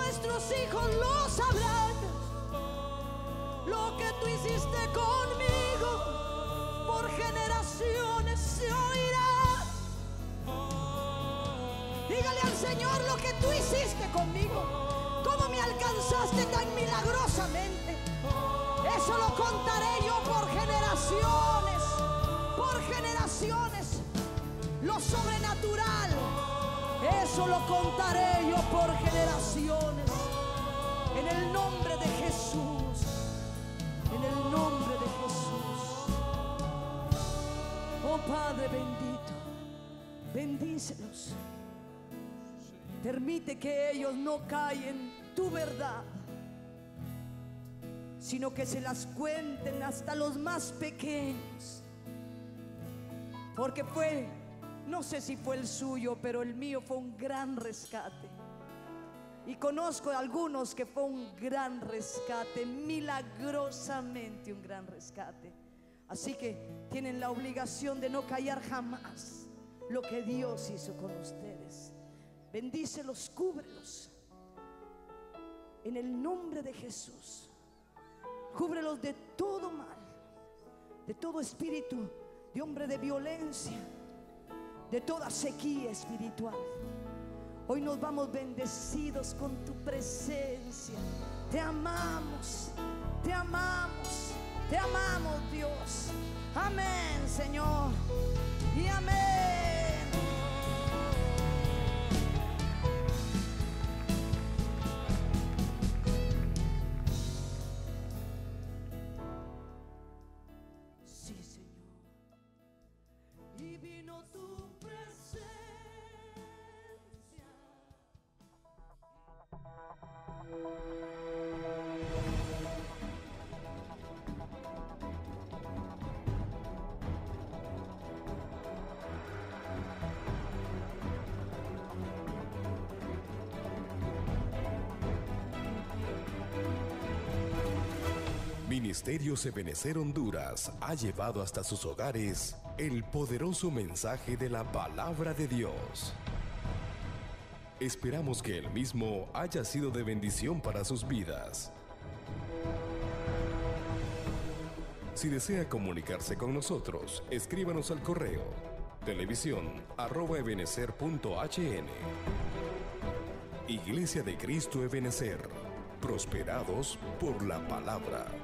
nuestros hijos lo sabrán. Lo que tú hiciste conmigo por generaciones se oirá. Dígale al Señor lo que tú hiciste conmigo. Cómo me alcanzaste tan milagrosamente. Eso lo contaré yo por generaciones. Por generaciones. Lo sobrenatural eso lo contaré yo por generaciones. En el nombre de Jesús. En el nombre de Jesús. Oh Padre bendito, bendícelos. Permite que ellos no caigan tu verdad, sino que se las cuenten hasta los más pequeños. Porque fue no sé si fue el suyo, pero el mío fue un gran rescate. Y conozco a algunos que fue un gran rescate, milagrosamente un gran rescate. Así que tienen la obligación de no callar jamás lo que Dios hizo con ustedes. Bendícelos, cúbrelos. En el nombre de Jesús, cúbrelos de todo mal, de todo espíritu, de hombre de violencia de toda sequía espiritual. Hoy nos vamos bendecidos con tu presencia. Te amamos, te amamos, te amamos Dios. Amén, Señor. Y amén. Ministerio Sebenecer Honduras ha llevado hasta sus hogares el poderoso mensaje de la palabra de Dios. Esperamos que el mismo haya sido de bendición para sus vidas. Si desea comunicarse con nosotros, escríbanos al correo televisión Iglesia de Cristo Ebenecer, prosperados por la palabra.